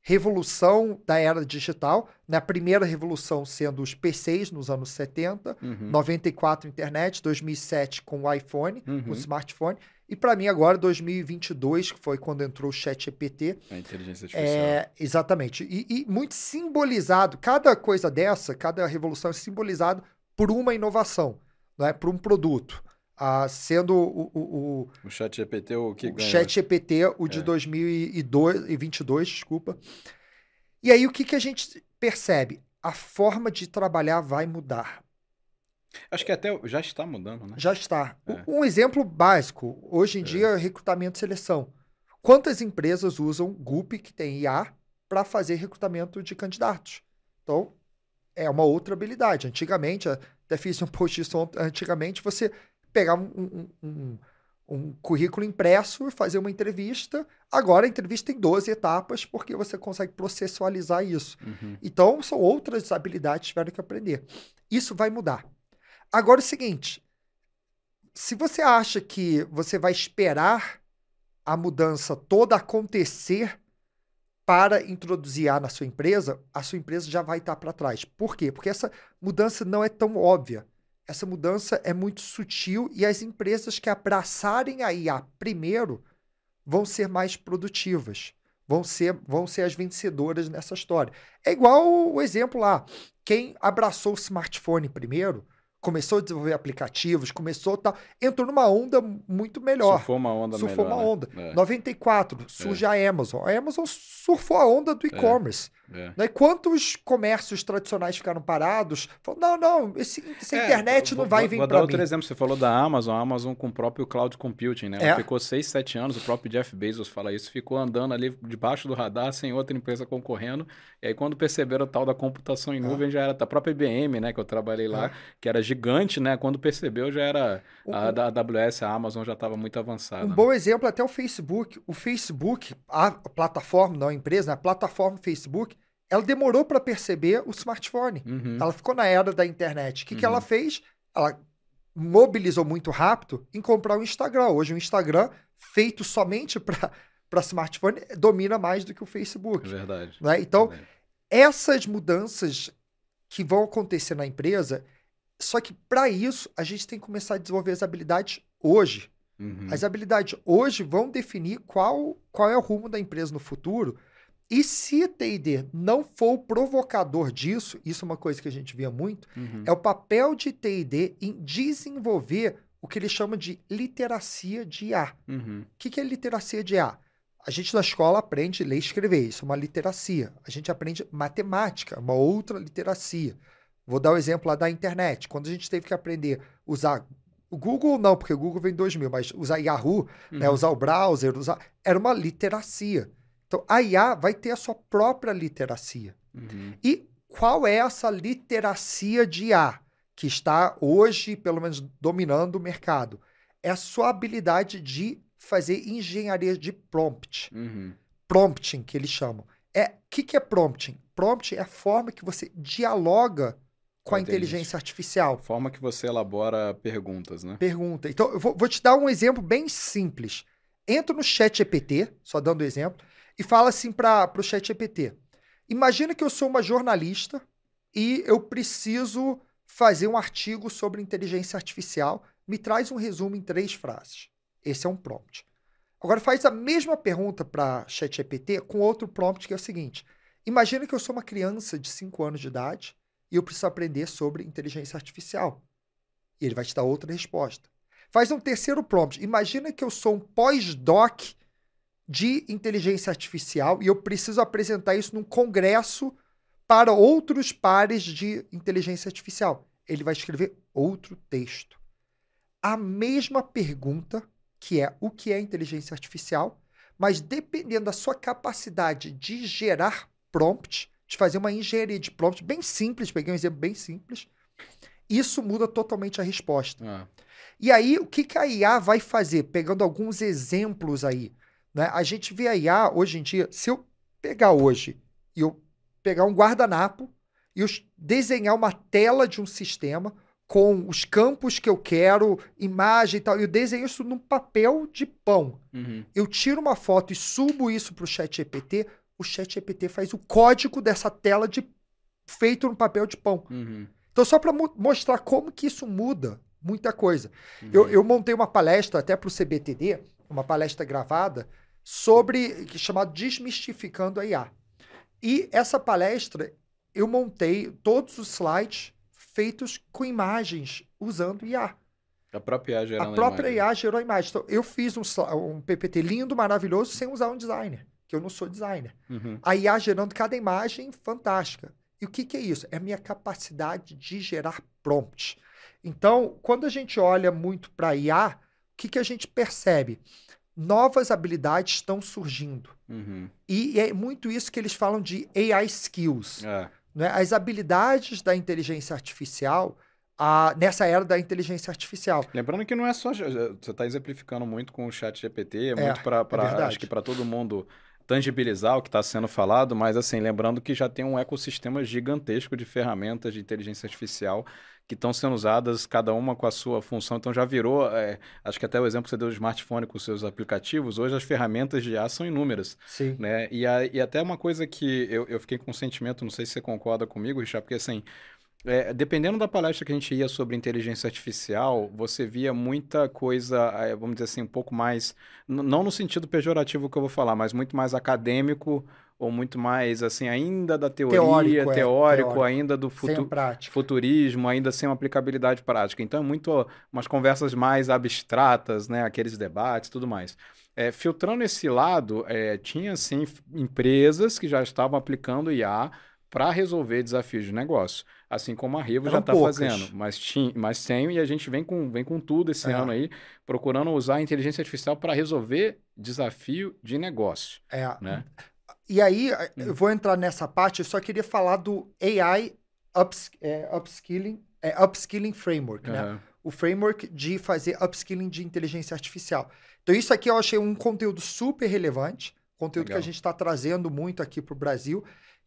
revolução da era digital, na primeira revolução sendo os PCs nos anos 70, uhum. 94 internet, 2007 com o iPhone, uhum. com o smartphone, e para mim agora 2022, que foi quando entrou o chat EPT. A inteligência é, artificial. É, exatamente. E, e muito simbolizado, cada coisa dessa, cada revolução é simbolizado por uma inovação, não é? por um produto sendo o, o, o, o chat GPT é o que o ganha? chat né? GPT o de é. 2022 desculpa e aí o que, que a gente percebe a forma de trabalhar vai mudar acho que até já está mudando né já está é. um exemplo básico hoje em é. dia recrutamento e seleção quantas empresas usam GUP que tem IA para fazer recrutamento de candidatos então é uma outra habilidade antigamente até fiz um post disso antigamente você pegar um, um, um, um currículo impresso e fazer uma entrevista. Agora a entrevista tem 12 etapas, porque você consegue processualizar isso. Uhum. Então, são outras habilidades que tiveram que aprender. Isso vai mudar. Agora é o seguinte: se você acha que você vai esperar a mudança toda acontecer para introduzir A na sua empresa, a sua empresa já vai estar para trás. Por quê? Porque essa mudança não é tão óbvia essa mudança é muito sutil e as empresas que abraçarem a IA primeiro vão ser mais produtivas, vão ser, vão ser as vencedoras nessa história. É igual o exemplo lá, quem abraçou o smartphone primeiro começou a desenvolver aplicativos, começou tal, entrou numa onda muito melhor. Surfou uma onda surfou melhor. Surfou uma né? onda. Né? 94, surge é. a Amazon. A Amazon surfou a onda do é. e-commerce. É. Né? Quantos comércios tradicionais ficaram parados? Falaram, não, não, esse, essa é, internet vou, não vai vou, vir para mim. Vou dar outro mim. exemplo. Você falou da Amazon. A Amazon com o próprio cloud computing, né? É. ficou seis, sete anos, o próprio Jeff Bezos fala isso, ficou andando ali debaixo do radar, sem outra empresa concorrendo. E aí quando perceberam o tal da computação em é. nuvem, já era da própria IBM, né? Que eu trabalhei lá, que era gigante gigante, né? Quando percebeu já era a, AWS, a Amazon já estava muito avançada. Um né? bom exemplo é até o Facebook. O Facebook, a plataforma, não a empresa, a plataforma Facebook, ela demorou para perceber o smartphone. Uhum. Ela ficou na era da internet. O que, uhum. que ela uhum. fez? Ela mobilizou muito rápido em comprar o Instagram. Hoje o um Instagram feito somente para para smartphone domina mais do que o Facebook. Verdade. Né? Então, Verdade. essas mudanças que vão acontecer na empresa, só que para isso, a gente tem que começar a desenvolver as habilidades hoje. Uhum. As habilidades hoje vão definir qual, qual é o rumo da empresa no futuro. E se TD não for o provocador disso, isso é uma coisa que a gente via muito, uhum. é o papel de TD em desenvolver o que ele chama de literacia de A. Uhum. O que, que é literacia de A? A gente na escola aprende ler e escrever, isso é uma literacia. A gente aprende matemática, é uma outra literacia. Vou dar o um exemplo lá da internet. Quando a gente teve que aprender a usar o Google, não, porque o Google vem em 2000, mas usar Yahoo, né, uhum. né, usar o browser, usar... era uma literacia. Então, a IA vai ter a sua própria literacia. Uhum. E qual é essa literacia de IA que está hoje, pelo menos, dominando o mercado? É a sua habilidade de fazer engenharia de prompt. Uhum. Prompting, que eles chamam. É, o que, que é prompting? Prompt é a forma que você dialoga com a inteligência artificial. Forma que você elabora perguntas, né? Pergunta. Então, eu vou, vou te dar um exemplo bem simples. Entra no chat EPT, só dando exemplo, e fala assim para o chat EPT. Imagina que eu sou uma jornalista e eu preciso fazer um artigo sobre inteligência artificial. Me traz um resumo em três frases. Esse é um prompt. Agora faz a mesma pergunta para ChatGPT com outro prompt que é o seguinte: Imagina que eu sou uma criança de 5 anos de idade e eu preciso aprender sobre inteligência artificial. E ele vai te dar outra resposta. Faz um terceiro prompt. Imagina que eu sou um pós-doc de inteligência artificial e eu preciso apresentar isso num congresso para outros pares de inteligência artificial. Ele vai escrever outro texto. A mesma pergunta, que é o que é inteligência artificial, mas dependendo da sua capacidade de gerar prompt, de fazer uma engenharia de prompt bem simples, peguei um exemplo bem simples. Isso muda totalmente a resposta. É. E aí, o que, que a IA vai fazer? Pegando alguns exemplos aí. Né? A gente vê a IA hoje em dia, se eu pegar hoje e eu pegar um guardanapo e eu desenhar uma tela de um sistema com os campos que eu quero, imagem e tal, eu desenho isso num papel de pão. Uhum. Eu tiro uma foto e subo isso para o chat GPT, o chat EPT faz o código dessa tela de feito no papel de pão. Uhum. Então, só para mo mostrar como que isso muda muita coisa. Uhum. Eu, eu, montei uma palestra até para o CBTD, uma palestra gravada, sobre chamado Desmistificando a IA. E essa palestra eu montei todos os slides feitos com imagens usando IA. A própria IA gerou a, a própria imagem. IA gerou a imagem. Então, eu fiz um, um PPT lindo, maravilhoso, sem usar um designer que eu não sou designer. Uhum. A IA gerando cada imagem fantástica. E o que, que é isso? É a minha capacidade de gerar prompts. Então, quando a gente olha muito para IA, o que, que a gente percebe? Novas habilidades estão surgindo. Uhum. E é muito isso que eles falam de AI skills. É. Né? As habilidades da inteligência artificial nessa era da inteligência artificial. Lembrando que não é só. Eh, você está exemplificando muito com o chat GPT, é, é muito para. É acho que para todo mundo tangibilizar o que está sendo falado, mas assim, lembrando que já tem um ecossistema gigantesco de ferramentas de inteligência artificial que estão sendo usadas, cada uma com a sua função. Então já virou, é, acho que até o exemplo que você deu do smartphone com os seus aplicativos, hoje as ferramentas de IA são inúmeras. Sim. Né? E, a, e até uma coisa que eu, eu fiquei com um sentimento, não sei se você concorda comigo, Richard, porque assim, é, dependendo da palestra que a gente ia sobre inteligência artificial, você via muita coisa, é, vamos dizer assim, um pouco mais, não no sentido pejorativo que eu vou falar, mas muito mais acadêmico ou muito mais assim ainda da teoria, teórico, é, teórico, ainda do futu futurismo, ainda sem uma aplicabilidade prática. Então é muito umas conversas mais abstratas, né, aqueles debates, tudo mais. É, filtrando esse lado, é, tinha assim empresas que já estavam aplicando IA para resolver desafios de negócio. Assim como a Rivo já está fazendo. Mas, tinha, mas tem e a gente vem com, vem com tudo esse é. ano aí, procurando usar a inteligência artificial para resolver desafio de negócio. É. Né? E aí, hum. eu vou entrar nessa parte, eu só queria falar do AI ups, é, Upskilling, é, upskilling Framework, né? Uhum. O framework de fazer upskilling de inteligência artificial. Então, isso aqui eu achei um conteúdo super relevante, conteúdo Legal. que a gente está trazendo muito aqui para o Brasil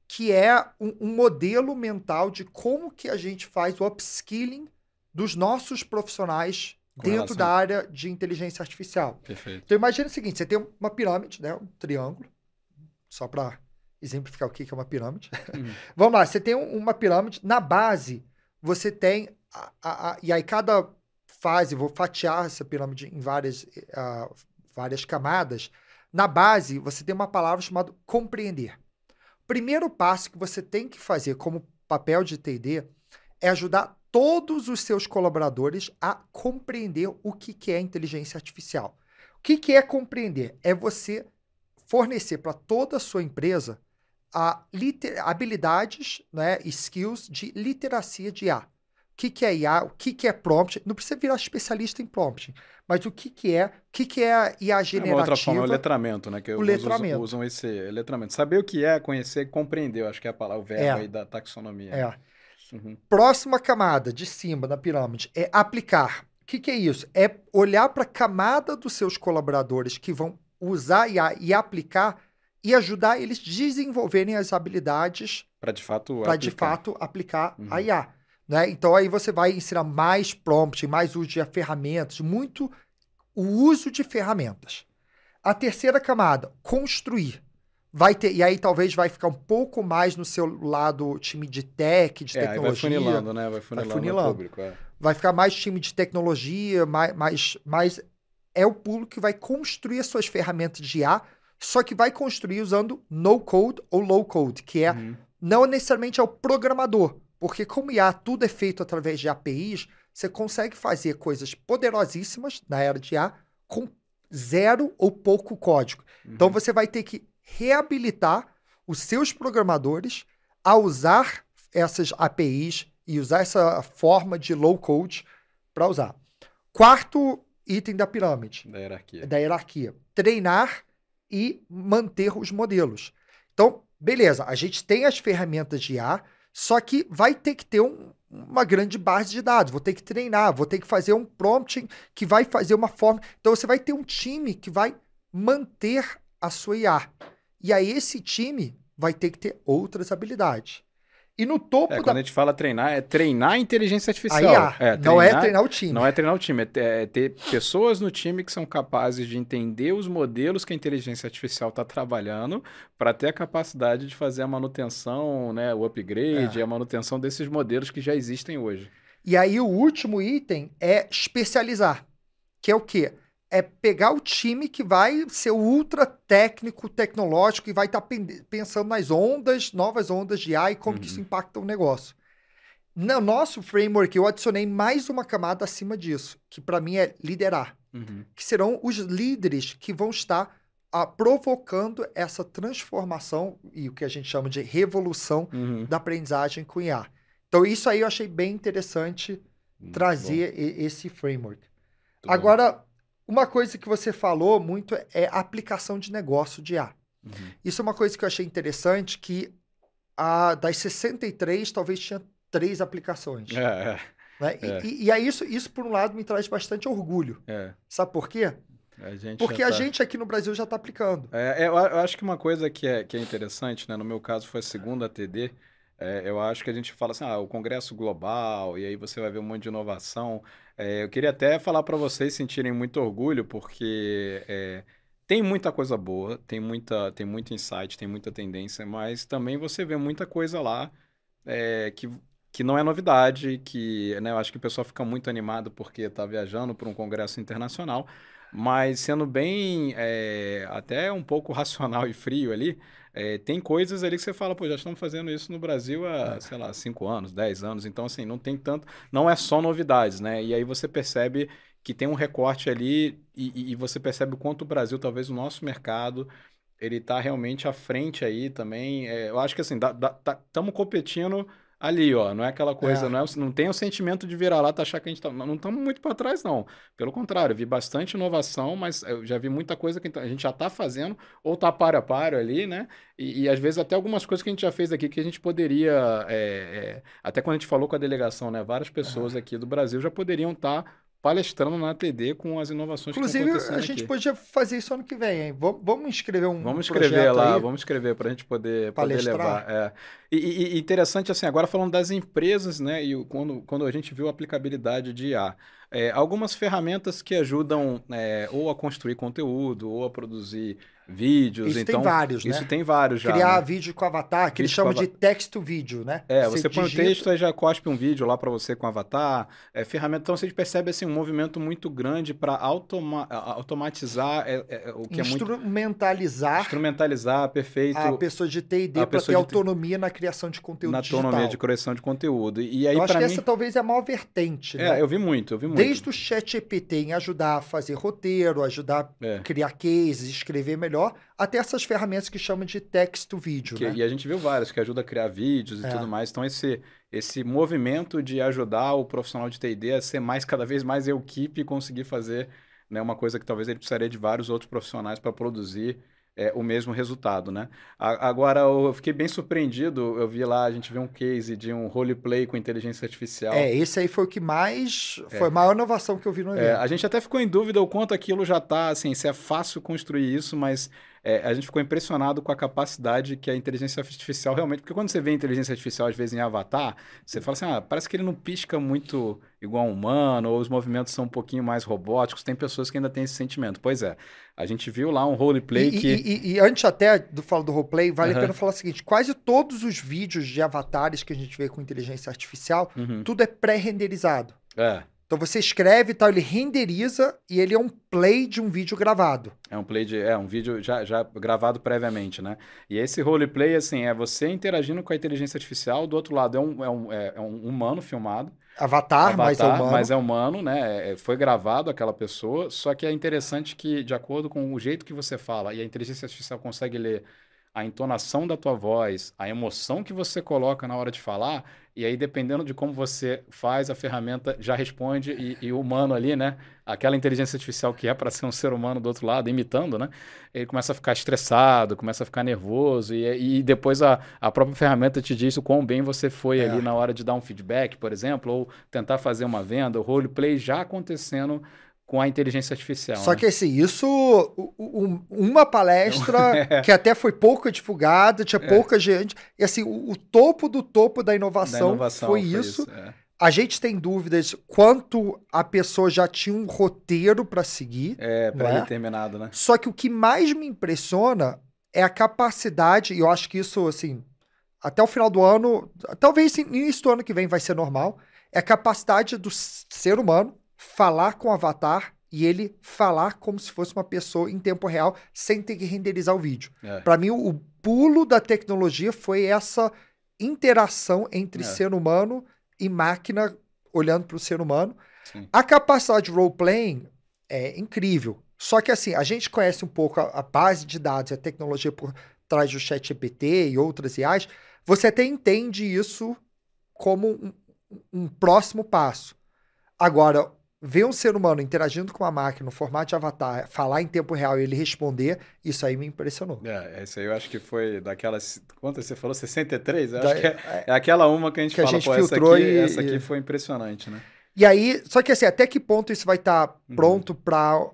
que é um, um modelo mental de como que a gente faz o upskilling dos nossos profissionais Com dentro relação. da área de inteligência artificial. Perfeito. Então imagina o seguinte, você tem uma pirâmide, né, um triângulo, só para exemplificar o que é uma pirâmide. Uhum. Vamos lá, você tem uma pirâmide, na base você tem, a, a, a, e aí cada fase, vou fatiar essa pirâmide em várias, uh, várias camadas, na base você tem uma palavra chamada compreender primeiro passo que você tem que fazer como papel de TD é ajudar todos os seus colaboradores a compreender o que, que é inteligência artificial. O que, que é compreender? É você fornecer para toda a sua empresa a habilidades né, skills de literacia de IA que, que é IA, o que, que é prompt. Não precisa virar especialista em prompt, mas o que, que é, o que, que é a IA generativa. É uma outra forma, é o letramento, né? Que o letramento. Usam, usam esse letramento. Saber o que é, conhecer, compreender, acho que é a palavra, o verbo é. aí da taxonomia. É. Uhum. Próxima camada, de cima, na pirâmide, é aplicar. O que, que é isso? É olhar para a camada dos seus colaboradores que vão usar IA e aplicar e ajudar eles desenvolverem as habilidades para de fato para de fato aplicar uhum. a IA. Né? Então aí você vai ensinar mais prompt, mais uso de ferramentas, muito o uso de ferramentas. A terceira camada, construir. Vai ter, e aí talvez vai ficar um pouco mais no seu lado time de tech, de é, tecnologia. Vai funilando, né? Vai funilando, vai funilando. público. É. Vai ficar mais time de tecnologia, mais, mais, mais é o público que vai construir as suas ferramentas de IA, só que vai construir usando no code ou low code, que é uhum. não necessariamente é o programador, porque como IA tudo é feito através de APIs, você consegue fazer coisas poderosíssimas na era de IA com zero ou pouco código. Uhum. Então você vai ter que reabilitar os seus programadores a usar essas APIs e usar essa forma de low code para usar. Quarto item da pirâmide. Da hierarquia. Da hierarquia. Treinar e manter os modelos. Então, beleza, a gente tem as ferramentas de IA, só que vai ter que ter um, uma grande base de dados, vou ter que treinar, vou ter que fazer um prompting que vai fazer uma forma. Então você vai ter um time que vai manter a sua IA. E aí esse time vai ter que ter outras habilidades. E no topo é, quando da... a gente fala treinar, é treinar a inteligência artificial. Ah, é, é, treinar, não é treinar o time. Não é treinar o time, é, é ter pessoas no time que são capazes de entender os modelos que a inteligência artificial está trabalhando para ter a capacidade de fazer a manutenção, né, o upgrade, é. a manutenção desses modelos que já existem hoje. E aí o último item é especializar, que é o quê? é pegar o time que vai ser ultra técnico, tecnológico e vai estar tá pensando nas ondas, novas ondas de AI, como uhum. isso impacta o negócio. No nosso framework, eu adicionei mais uma camada acima disso, que para mim é liderar, uhum. que serão os líderes que vão estar a, ah, provocando essa transformação e o que a gente chama de revolução uhum. da aprendizagem com IA. Então, isso aí eu achei bem interessante Muito trazer bom. esse framework. Agora, uma coisa que você falou muito é aplicação de negócio de A. Uhum. Isso é uma coisa que eu achei interessante, que a, das 63, talvez tinha três aplicações. É, é. né? é. E, e, isso, isso, por um lado, me traz bastante orgulho. É. Sabe por quê? A Porque tá... a gente aqui no Brasil já está aplicando. É, é, eu, acho que uma coisa que é, que é interessante, né? no meu caso foi a segunda TD, eu acho que a gente fala assim, ah, o Congresso Global, e aí você vai ver um monte de inovação. É, eu queria até falar para vocês sentirem muito orgulho, porque é, tem muita coisa boa, tem, muita, tem muito insight, tem muita tendência, mas também você vê muita coisa lá é, que, que não é novidade, que né, eu acho que o pessoal fica muito animado porque está viajando para um congresso internacional, mas sendo bem é, até um pouco racional e frio ali, é, tem coisas ali que você fala, pô, já estamos fazendo isso no Brasil há, é. sei lá, 5 anos, 10 anos. Então, assim, não tem tanto. Não é só novidades, né? E aí você percebe que tem um recorte ali e, e você percebe o quanto o Brasil, talvez o nosso mercado, ele está realmente à frente aí também. É, eu acho que, assim, estamos tá, competindo ali, ó. Não é aquela coisa, é. Não, é, não tem o sentimento de virar lá, e achar que a gente tá. Não estamos muito para trás, não. Pelo contrário, vi bastante inovação, mas eu já vi muita coisa que a gente já está fazendo, ou está para paro ali, né? E, e, às vezes até algumas coisas que a gente já fez aqui que a gente poderia. É, é até quando a gente falou com a delegação, né? Várias pessoas aqui do Brasil já poderiam estar. Tá palestrando na ATD com as inovações Inclusive, que Inclusive, a gente aqui. podia fazer isso ano que vem, hein? vamos escrever um Vamos escrever lá, aí. vamos escrever para a gente poder, poder levar. É. E, e, interessante, assim, agora falando das empresas, né? E quando, quando a gente viu a aplicabilidade de IA. Ah, é, algumas ferramentas que ajudam é, ou a construir conteúdo, ou a produzir vídeos. Isso então, tem vários, né? Isso tem vários já. Criar né? vídeo com avatar, que vídeo eles chamam de texto-vídeo, né? É, você, você põe digita... o texto e já cospe um vídeo lá para você com avatar. É, ferramenta, então você percebe assim, um movimento muito grande para automa... automatizar é, é, é, o que é muito... Instrumentalizar. Instrumentalizar, perfeito. A pessoa de T&D para ter autonomia na criação de conteúdo Na digital. autonomia de criação de conteúdo. E aí, eu acho que mim... essa talvez é a maior vertente, é, né? É, eu vi muito, eu vi muito desde o chat EPT em ajudar a fazer roteiro, ajudar é. a criar cases, escrever melhor, até essas ferramentas que chamam de texto-vídeo, né? E a gente viu várias, que ajudam a criar vídeos e é. tudo mais. Então, esse, esse movimento de ajudar o profissional de T&D a ser mais, cada vez mais equipe e conseguir fazer né, uma coisa que talvez ele precisaria de vários outros profissionais para produzir é, o mesmo resultado, né? A, agora, eu fiquei bem surpreendido, eu vi lá, a gente viu um case de um roleplay com inteligência artificial. É, esse aí foi o que mais, é. foi a maior inovação que eu vi no é, evento. É, a gente até ficou em dúvida o quanto aquilo já está, assim, se é fácil construir isso, mas é, a gente ficou impressionado com a capacidade que a inteligência artificial realmente. Porque quando você vê inteligência artificial, às vezes, em Avatar, você fala assim: ah, parece que ele não pisca muito igual um humano, ou os movimentos são um pouquinho mais robóticos. Tem pessoas que ainda têm esse sentimento. Pois é, a gente viu lá um roleplay e, que. E, e, e antes até do falar do roleplay, vale uhum. a pena falar o seguinte: quase todos os vídeos de avatares que a gente vê com inteligência artificial, uhum. tudo é pré-renderizado. É. Então você escreve e tal, ele renderiza e ele é um play de um vídeo gravado. É um play de. É, um vídeo já, já gravado previamente, né? E esse roleplay, assim, é você interagindo com a inteligência artificial, do outro lado é um, é um, é, é um humano filmado. Avatar, é Avatar mas é humano. Mas é humano, né? É, é, foi gravado aquela pessoa. Só que é interessante que, de acordo com o jeito que você fala, e a inteligência artificial consegue ler a entonação da tua voz, a emoção que você coloca na hora de falar, e aí dependendo de como você faz, a ferramenta já responde e, e o humano ali, né? Aquela inteligência artificial que é para ser um ser humano do outro lado, imitando, né? Ele começa a ficar estressado, começa a ficar nervoso e, e depois a, a própria ferramenta te diz o quão bem você foi é. ali na hora de dar um feedback, por exemplo, ou tentar fazer uma venda, o roleplay já acontecendo com a inteligência artificial. Só né? que assim, isso, um, uma palestra é. que até foi pouco divulgada, tinha é. pouca gente, e assim, o, o, topo do topo da inovação, da inovação foi, foi, isso. isso é. A gente tem dúvidas quanto a pessoa já tinha um roteiro para seguir. É, é, pré-determinado, né? Só que o que mais me impressiona é a capacidade, e eu acho que isso, assim, até o final do ano, talvez início do ano que vem vai ser normal, é a capacidade do ser humano falar com o avatar e ele falar como se fosse uma pessoa em tempo real, sem ter que renderizar o vídeo. É. Para mim, o, pulo da tecnologia foi essa interação entre é. ser humano e máquina olhando para o ser humano. Sim. A capacidade de role-playing é incrível. Só que assim, a gente conhece um pouco a, a base de dados e a tecnologia por trás do chat GPT e outras IAs, você até entende isso como um, um próximo passo. Agora, ver um ser humano interagindo com uma máquina no formato de avatar, falar em tempo real e ele responder, isso aí me impressionou. É, isso aí eu acho que foi daquelas. Quantas você falou? 63? Eu da, acho que é é, é, é, aquela uma que a gente que fala, a gente filtrou essa aqui, e, essa aqui foi impressionante, né? E aí, só que assim, até que ponto isso vai estar tá uhum. pronto para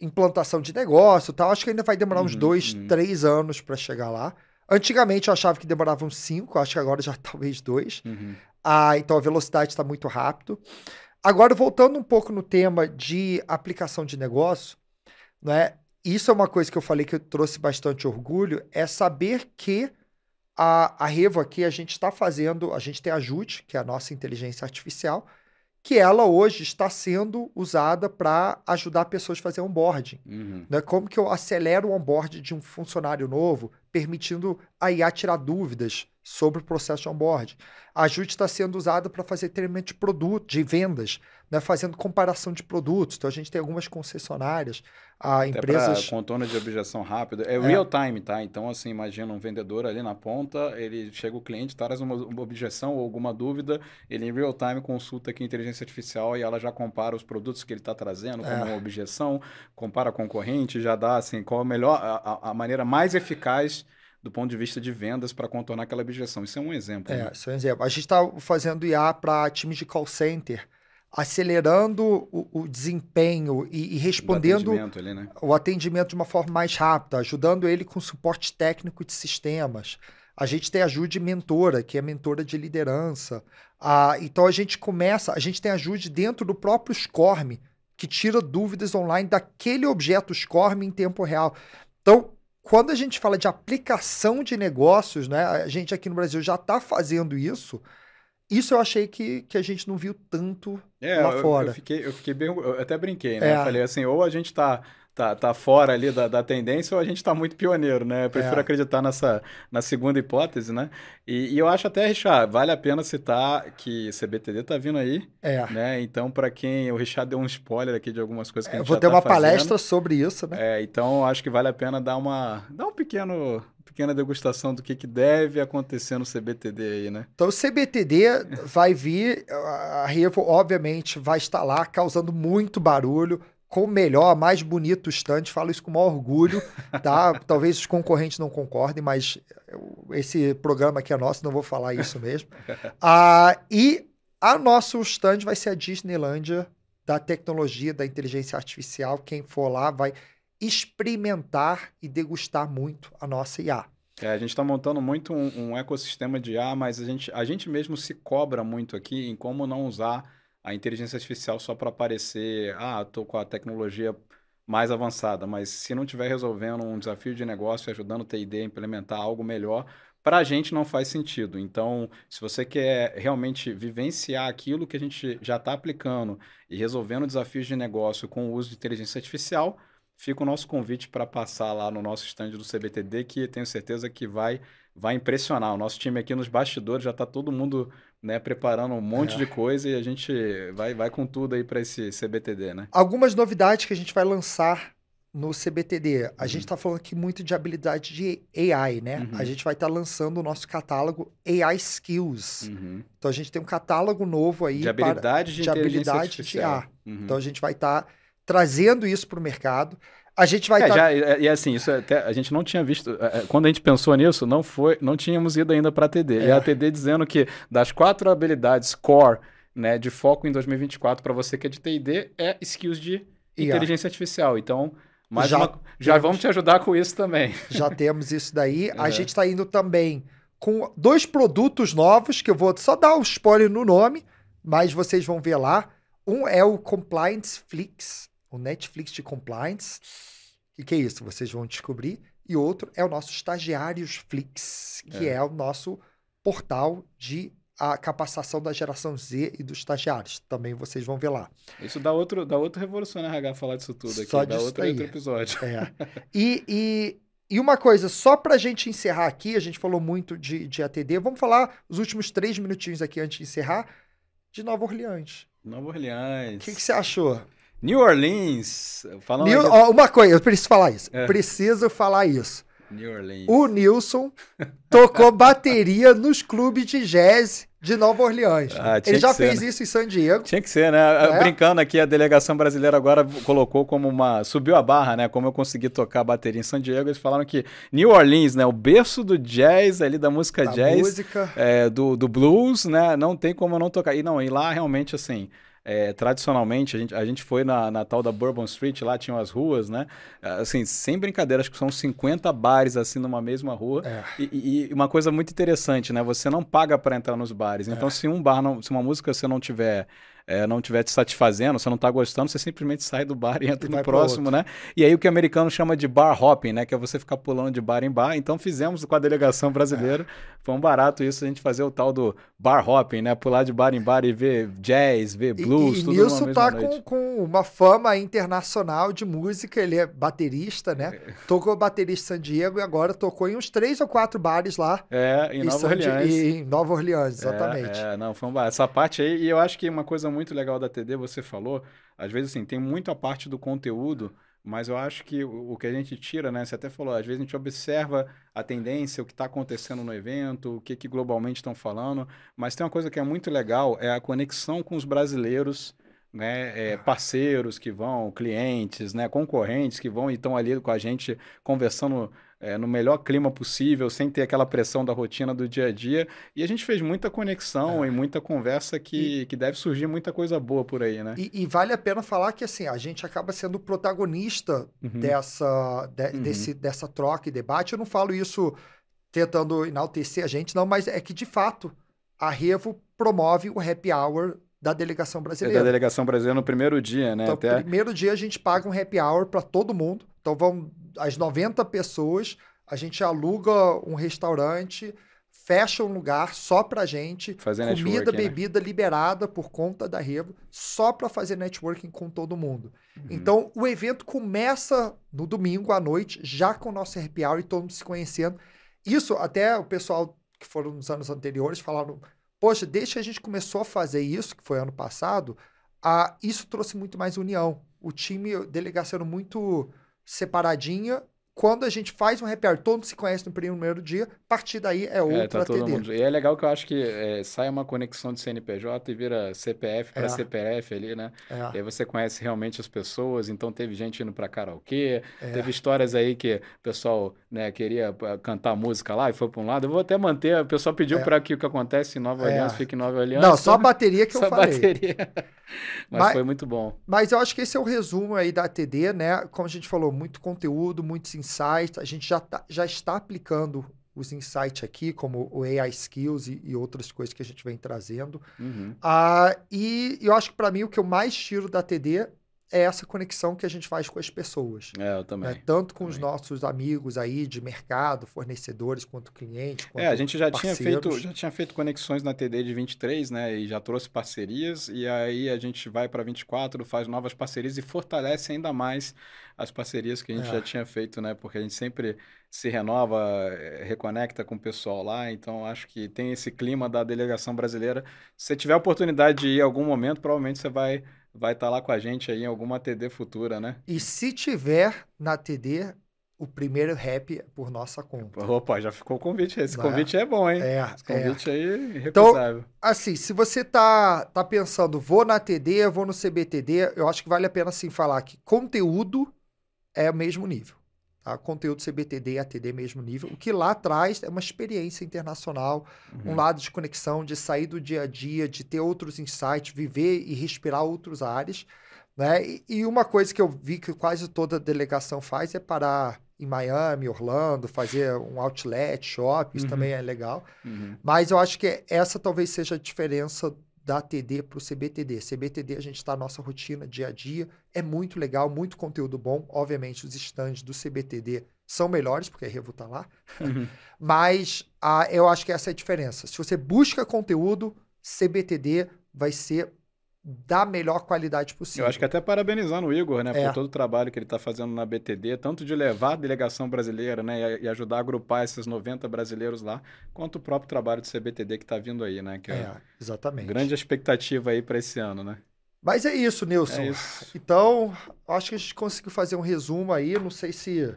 implantação de negócio e tal? Acho que ainda vai demorar uhum, uns dois, uhum. três anos para chegar lá. Antigamente eu achava que demorava uns cinco, acho que agora já talvez dois. Uhum. Ah, então a velocidade está muito rápido. Agora, voltando um pouco no tema de aplicação de negócio, né? Isso é uma coisa que eu falei que eu trouxe bastante orgulho, é saber que a, a Revo aqui, a gente está fazendo, a gente tem a JUT, que é a nossa inteligência artificial, que ela hoje está sendo usada para ajudar pessoas a fazer onboarding. Uhum. Né? Como que eu acelero o onboarding de um funcionário novo, permitindo a IA tirar dúvidas sobre o processo de onboard. A Ajude está sendo usada para fazer treinamento de produto, de vendas, né, fazendo comparação de produtos. Então a gente tem algumas concessionárias, a empresas. Contorno de objeção rápida. É, é, real time, tá? Então, assim, imagina um vendedor ali na ponta, ele chega o cliente, traz uma, uma objeção ou alguma dúvida, ele em real time consulta aqui a inteligência artificial e ela já compara os produtos que ele está trazendo como é. uma objeção, compara a concorrente, já dá assim, qual a melhor, a, a maneira mais eficaz do ponto de vista de vendas para contornar aquela objeção. Isso é um exemplo. É, né? isso é um exemplo. A gente está fazendo IA para times de call center acelerando o, o desempenho e, e respondendo o atendimento, ali, né? o atendimento de uma forma mais rápida, ajudando ele com suporte técnico de sistemas. A gente tem ajude mentora, que é mentora de liderança. Ah, então a gente começa, a gente tem ajude dentro do próprio SCORM, que tira dúvidas online daquele objeto SCORM em tempo real. Então, quando a gente fala de aplicação de negócios, né, a gente aqui no Brasil já está fazendo isso, isso eu achei que, que a gente não viu tanto é, lá eu, fora. Eu fiquei, eu fiquei bem. Eu até brinquei, né? É. Eu falei assim, ou a gente tá tá, tá fora ali da, da tendência ou a gente está muito pioneiro, né? Eu prefiro é. acreditar nessa na segunda hipótese, né? E, e, eu acho até, Richard, vale a pena citar que CBTD tá vindo aí. É. Né? Então, para quem. O Richard deu um spoiler aqui de algumas coisas que é, a gente Eu vou ter tá uma fazendo. palestra sobre isso, né? É, então acho que vale a pena dar uma. dar um pequeno pequena degustação do que, que deve acontecer no CBTD aí, né? Então o CBTD vai vir, a Revo obviamente vai estar lá causando muito barulho, com o melhor, mais bonito stand, falo isso com o maior orgulho, tá? Talvez os concorrentes não concordem, mas esse programa aqui é nosso, não vou falar isso mesmo. Ah, e a nosso stand vai ser a Disneylandia da tecnologia, da inteligência artificial. Quem for lá vai experimentar e degustar muito a nossa IA. É, a gente está montando muito um, um ecossistema de IA, mas a gente, a gente mesmo se cobra muito aqui em como não usar a inteligência artificial só para aparecer, ah, estou com a tecnologia mais avançada, mas se não estiver resolvendo um desafio de negócio, ajudando o TID a implementar algo melhor, para a gente não faz sentido. Então, se você quer realmente vivenciar aquilo que a gente já está aplicando e resolvendo desafios de negócio com o uso de inteligência artificial, fica o nosso convite para passar lá no nosso stand do CBTD, que tenho certeza que vai vai impressionar. O nosso time aqui nos bastidores já está todo mundo né, preparando um monte é. de coisa e a gente vai, vai com tudo aí para esse CBTD, né? Algumas novidades que a gente vai lançar no CBTD. A uhum. gente está falando aqui muito de habilidade de AI, né? Uhum. A gente vai estar tá lançando o nosso catálogo AI Skills. Uhum. Então a gente tem um catálogo novo aí de habilidade para, de, de habilidade de Então a uhum. gente vai estar tá trazendo isso para o mercado a gente vai é, tá- já, e, é, é, e assim, isso até, a gente não tinha visto. É, quando a gente pensou nisso, não foi, não tínhamos ido ainda para a TD. É. E a TD dizendo que das quatro habilidades core né, de foco em 2024 para você que é de TD é skills de IA. inteligência artificial. Então, já, já vamos te ajudar com isso também. Já temos isso daí. É. A gente está indo também com dois produtos novos que eu vou só dar um spoiler no nome, mas vocês vão ver lá. Um é o Compliance Flix, o Netflix de Compliance. O que, que, é isso? Vocês vão descobrir. E outro é o nosso Estagiários Flix, que é, é o nosso portal de a capacitação da geração Z e dos estagiários. Também vocês vão ver lá. Isso dá outro, dá outro revolução, né, RH, falar disso tudo aqui. Só dá outro, outro, episódio. É. E, e, e uma coisa, só para a gente encerrar aqui, a gente falou muito de, de ATD, vamos falar os últimos três minutinhos aqui antes de encerrar, de Nova Orleans. Nova Orleans. O que, que você achou? New Orleans. Falando ó, uma coisa, eu preciso falar isso. É. Preciso falar isso. New Orleans. O Nilson tocou bateria nos clubes de jazz de Nova Orleans. Ah, Ele já ser, fez né? isso em San Diego. Tinha que ser, né? Ah, é. Brincando aqui, a delegação brasileira agora colocou como uma. subiu a barra, né? Como eu consegui tocar bateria em San Diego. Eles falaram que New Orleans, né? O berço do jazz ali, da música da jazz. Música. É, do, do blues, né? Não tem como eu não tocar. E não, e lá realmente assim. É, tradicionalmente, a gente, a gente foi na, na tal da Bourbon Street, lá tinham as ruas, né? É, assim, sem brincadeira, acho que são 50 bares assim numa mesma rua. É. E, e, uma coisa muito interessante, né? Você não paga para entrar nos bares. Então, é. se um bar, não, se uma música você não tiver é, não estiver te satisfazendo, você não está gostando, você simplesmente sai do bar e entra e no próximo, né? E aí o que o americano chama de bar hopping, né? Que é você ficar pulando de bar em bar. Então fizemos com a delegação brasileira. É. Foi um barato isso, a gente fazer o tal do bar hopping, né? Pular de bar em bar e ver jazz, ver blues, e, e tudo Nilson numa tá com, com, uma fama internacional de música, ele é baterista, né? É. Tocou baterista em San Diego e agora tocou em uns três ou quatro bares lá. É, em Nova Orleans. Di... em Nova Orleans, exatamente. É, é não, foi um bar... Essa parte aí, e eu acho que uma coisa muito muito legal da TD, você falou, às vezes assim, tem muita parte do conteúdo, mas eu acho que o que a gente tira, né? Você até falou, às vezes a gente observa a tendência, o que está acontecendo no evento, o que, que globalmente estão falando, mas tem uma coisa que é muito legal, é a conexão com os brasileiros, né, é, ah. parceiros que vão, clientes, né, concorrentes que vão e estão ali com a gente conversando é, no melhor clima possível, sem ter aquela pressão da rotina do dia a dia. E a gente fez muita conexão é. e muita conversa que, e, que deve surgir muita coisa boa por aí, né? E, e, vale a pena falar que assim, a gente acaba sendo protagonista uhum. dessa, de, uhum. desse, dessa troca e debate. Eu não falo isso tentando enaltecer a gente, não, mas é que de fato a Revo promove o happy hour da delegação brasileira. É da delegação brasileira no primeiro dia, né? Então, Até... primeiro dia a gente paga um happy hour para todo mundo. Então vão as 90 pessoas, a gente aluga um restaurante, fecha um lugar só pra gente, fazer comida, né? bebida né? liberada por conta da Revo, só para fazer networking com todo mundo. Uhum. Então, o evento começa no domingo à noite, já com o nosso happy hour e todo mundo se conhecendo. Isso até o pessoal que foram nos anos anteriores falaram, poxa, desde que a gente começou a fazer isso, que foi ano passado, a, isso trouxe muito mais união. O time dele muito separadinha quando a gente faz um happy hour, todo mundo se conhece no primeiro dia, a partir daí é, é outro é, tá todo mundo. E é legal que eu acho que é, sai uma conexão de CNPJ e vira CPF para é. CPF ali, né? É. E aí você conhece realmente as pessoas, então teve gente indo para karaokê, é. teve histórias aí que o pessoal né, queria ah, cantar música lá e foi para um lado. Eu vou até manter, o pessoal pediu é. para que o que acontece em Nova Aliança fique em Nova Aliança. Não, só a bateria que só eu falei. bateria. mas, mas, foi muito bom. Mas eu acho que esse é o resumo aí da ATD, né? Como a gente falou, muito conteúdo, muito sincero insights, a gente já, tá, já está aplicando os insights aqui, como o AI Skills e, e outras coisas que a gente vem trazendo. Uhum. Ah, e eu acho que para mim o que eu mais tiro da TD é essa conexão que a gente faz com as pessoas. É, eu também. Né? Tanto com também. os nossos amigos aí de mercado, fornecedores, quanto clientes. Quanto é, a gente já tinha, feito, já tinha feito conexões na TD de 23, né? E já trouxe parcerias. E aí a gente vai para 24, faz novas parcerias e fortalece ainda mais as parcerias que a gente é. já tinha feito, né? Porque a gente sempre se renova, eh, reconecta com o pessoal lá. Então, acho que tem esse clima da delegação brasileira. Se você tiver a oportunidade de ir em algum momento, provavelmente você vai vai estar tá lá com a gente aí em alguma TD futura, né? E se tiver na TD, o primeiro rap é por nossa conta. Opa, já ficou o convite. Esse Não né? convite é? é bom, hein? É, Esse convite é. aí recusável. É então, assim, se você tá, tá pensando, vou na TD, vou no CBTD, eu acho que vale a pena sim falar que conteúdo é o mesmo nível. Tá? Conteúdo CBTD e ATD, é mesmo nível. O que lá atrás é uma experiência internacional, uhum. um lado de conexão, de sair do dia a dia, de ter outros insights, viver e respirar outros ares, Né? E, e uma coisa que eu vi que quase toda delegação faz é parar em Miami, Orlando, fazer um outlet, shop, isso uhum. também é legal. Uhum. Mas eu acho que essa talvez seja a diferença da TD para o CBTD. CBTD, a gente está nossa rotina dia a dia, é muito legal, muito conteúdo bom. Obviamente, os stands do CBTD são melhores, porque a Revo está lá, uhum. mas a, ah, eu acho que essa é a diferença. Se você busca conteúdo, CBTD vai ser da melhor qualidade possível. Eu acho que até parabenizando o Igor, né, é. por todo o trabalho que ele está fazendo na BTD, tanto de levar a delegação brasileira, né, e, ajudar a agrupar esses 90 brasileiros lá, quanto o próprio trabalho do CBTD que está vindo aí, né, que é, é exatamente. Grande expectativa aí para esse ano, né? Mas é isso, Nilson. É isso. Então, acho que a gente conseguiu fazer um resumo aí, não sei se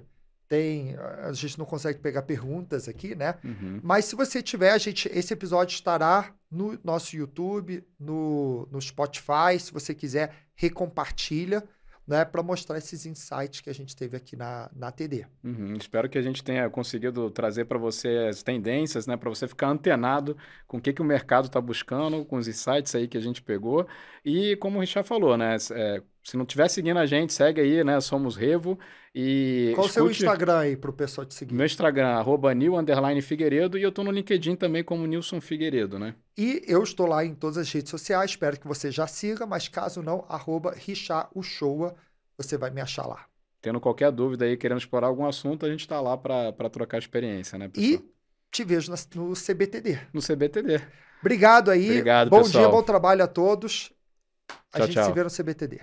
tem, a gente não consegue pegar perguntas aqui, né? Uhum. Mas se você tiver, a gente esse episódio estará no nosso YouTube, no, no Spotify, se você quiser, recompartilha, né, para mostrar esses insights que a gente teve aqui na, na TD. Uhum, espero que a gente tenha conseguido trazer para você as tendências, né, para você ficar antenado com o que, que o mercado está buscando, com os insights aí que a gente pegou. E como o Richard falou, né, é, se não estiver seguindo a gente, segue aí, né? Somos Revo. E Qual o seu Instagram aí para o pessoal te seguir? Meu Instagram, arroba Underline Figueiredo, e eu estou no LinkedIn também como Nilson Figueiredo, né? E eu estou lá em todas as redes sociais, espero que você já siga, mas caso não, arroba você vai me achar lá. Tendo qualquer dúvida aí, querendo explorar algum assunto, a gente está lá para trocar experiência, né, pessoal? E te vejo no CBTD. No CBTD. Obrigado aí. Obrigado, bom pessoal. dia, bom trabalho a todos. A tchau, gente tchau. se vê no CBTD.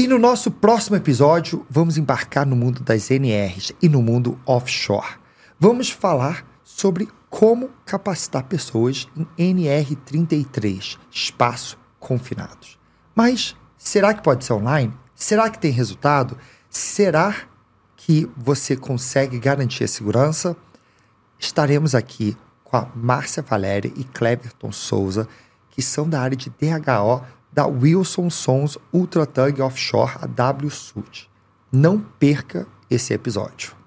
E no nosso próximo episódio, vamos embarcar no mundo das NRs e no mundo offshore. Vamos falar sobre como capacitar pessoas em NR33, espaço confinados. Mas será que pode ser online? Será que tem resultado? Será que você consegue garantir a segurança? Estaremos aqui com a Márcia Valéria e Cleverton Souza, que são da área de DHO da Wilson Sons Ultra Tug Offshore, a W-Suit. Não perca esse episódio.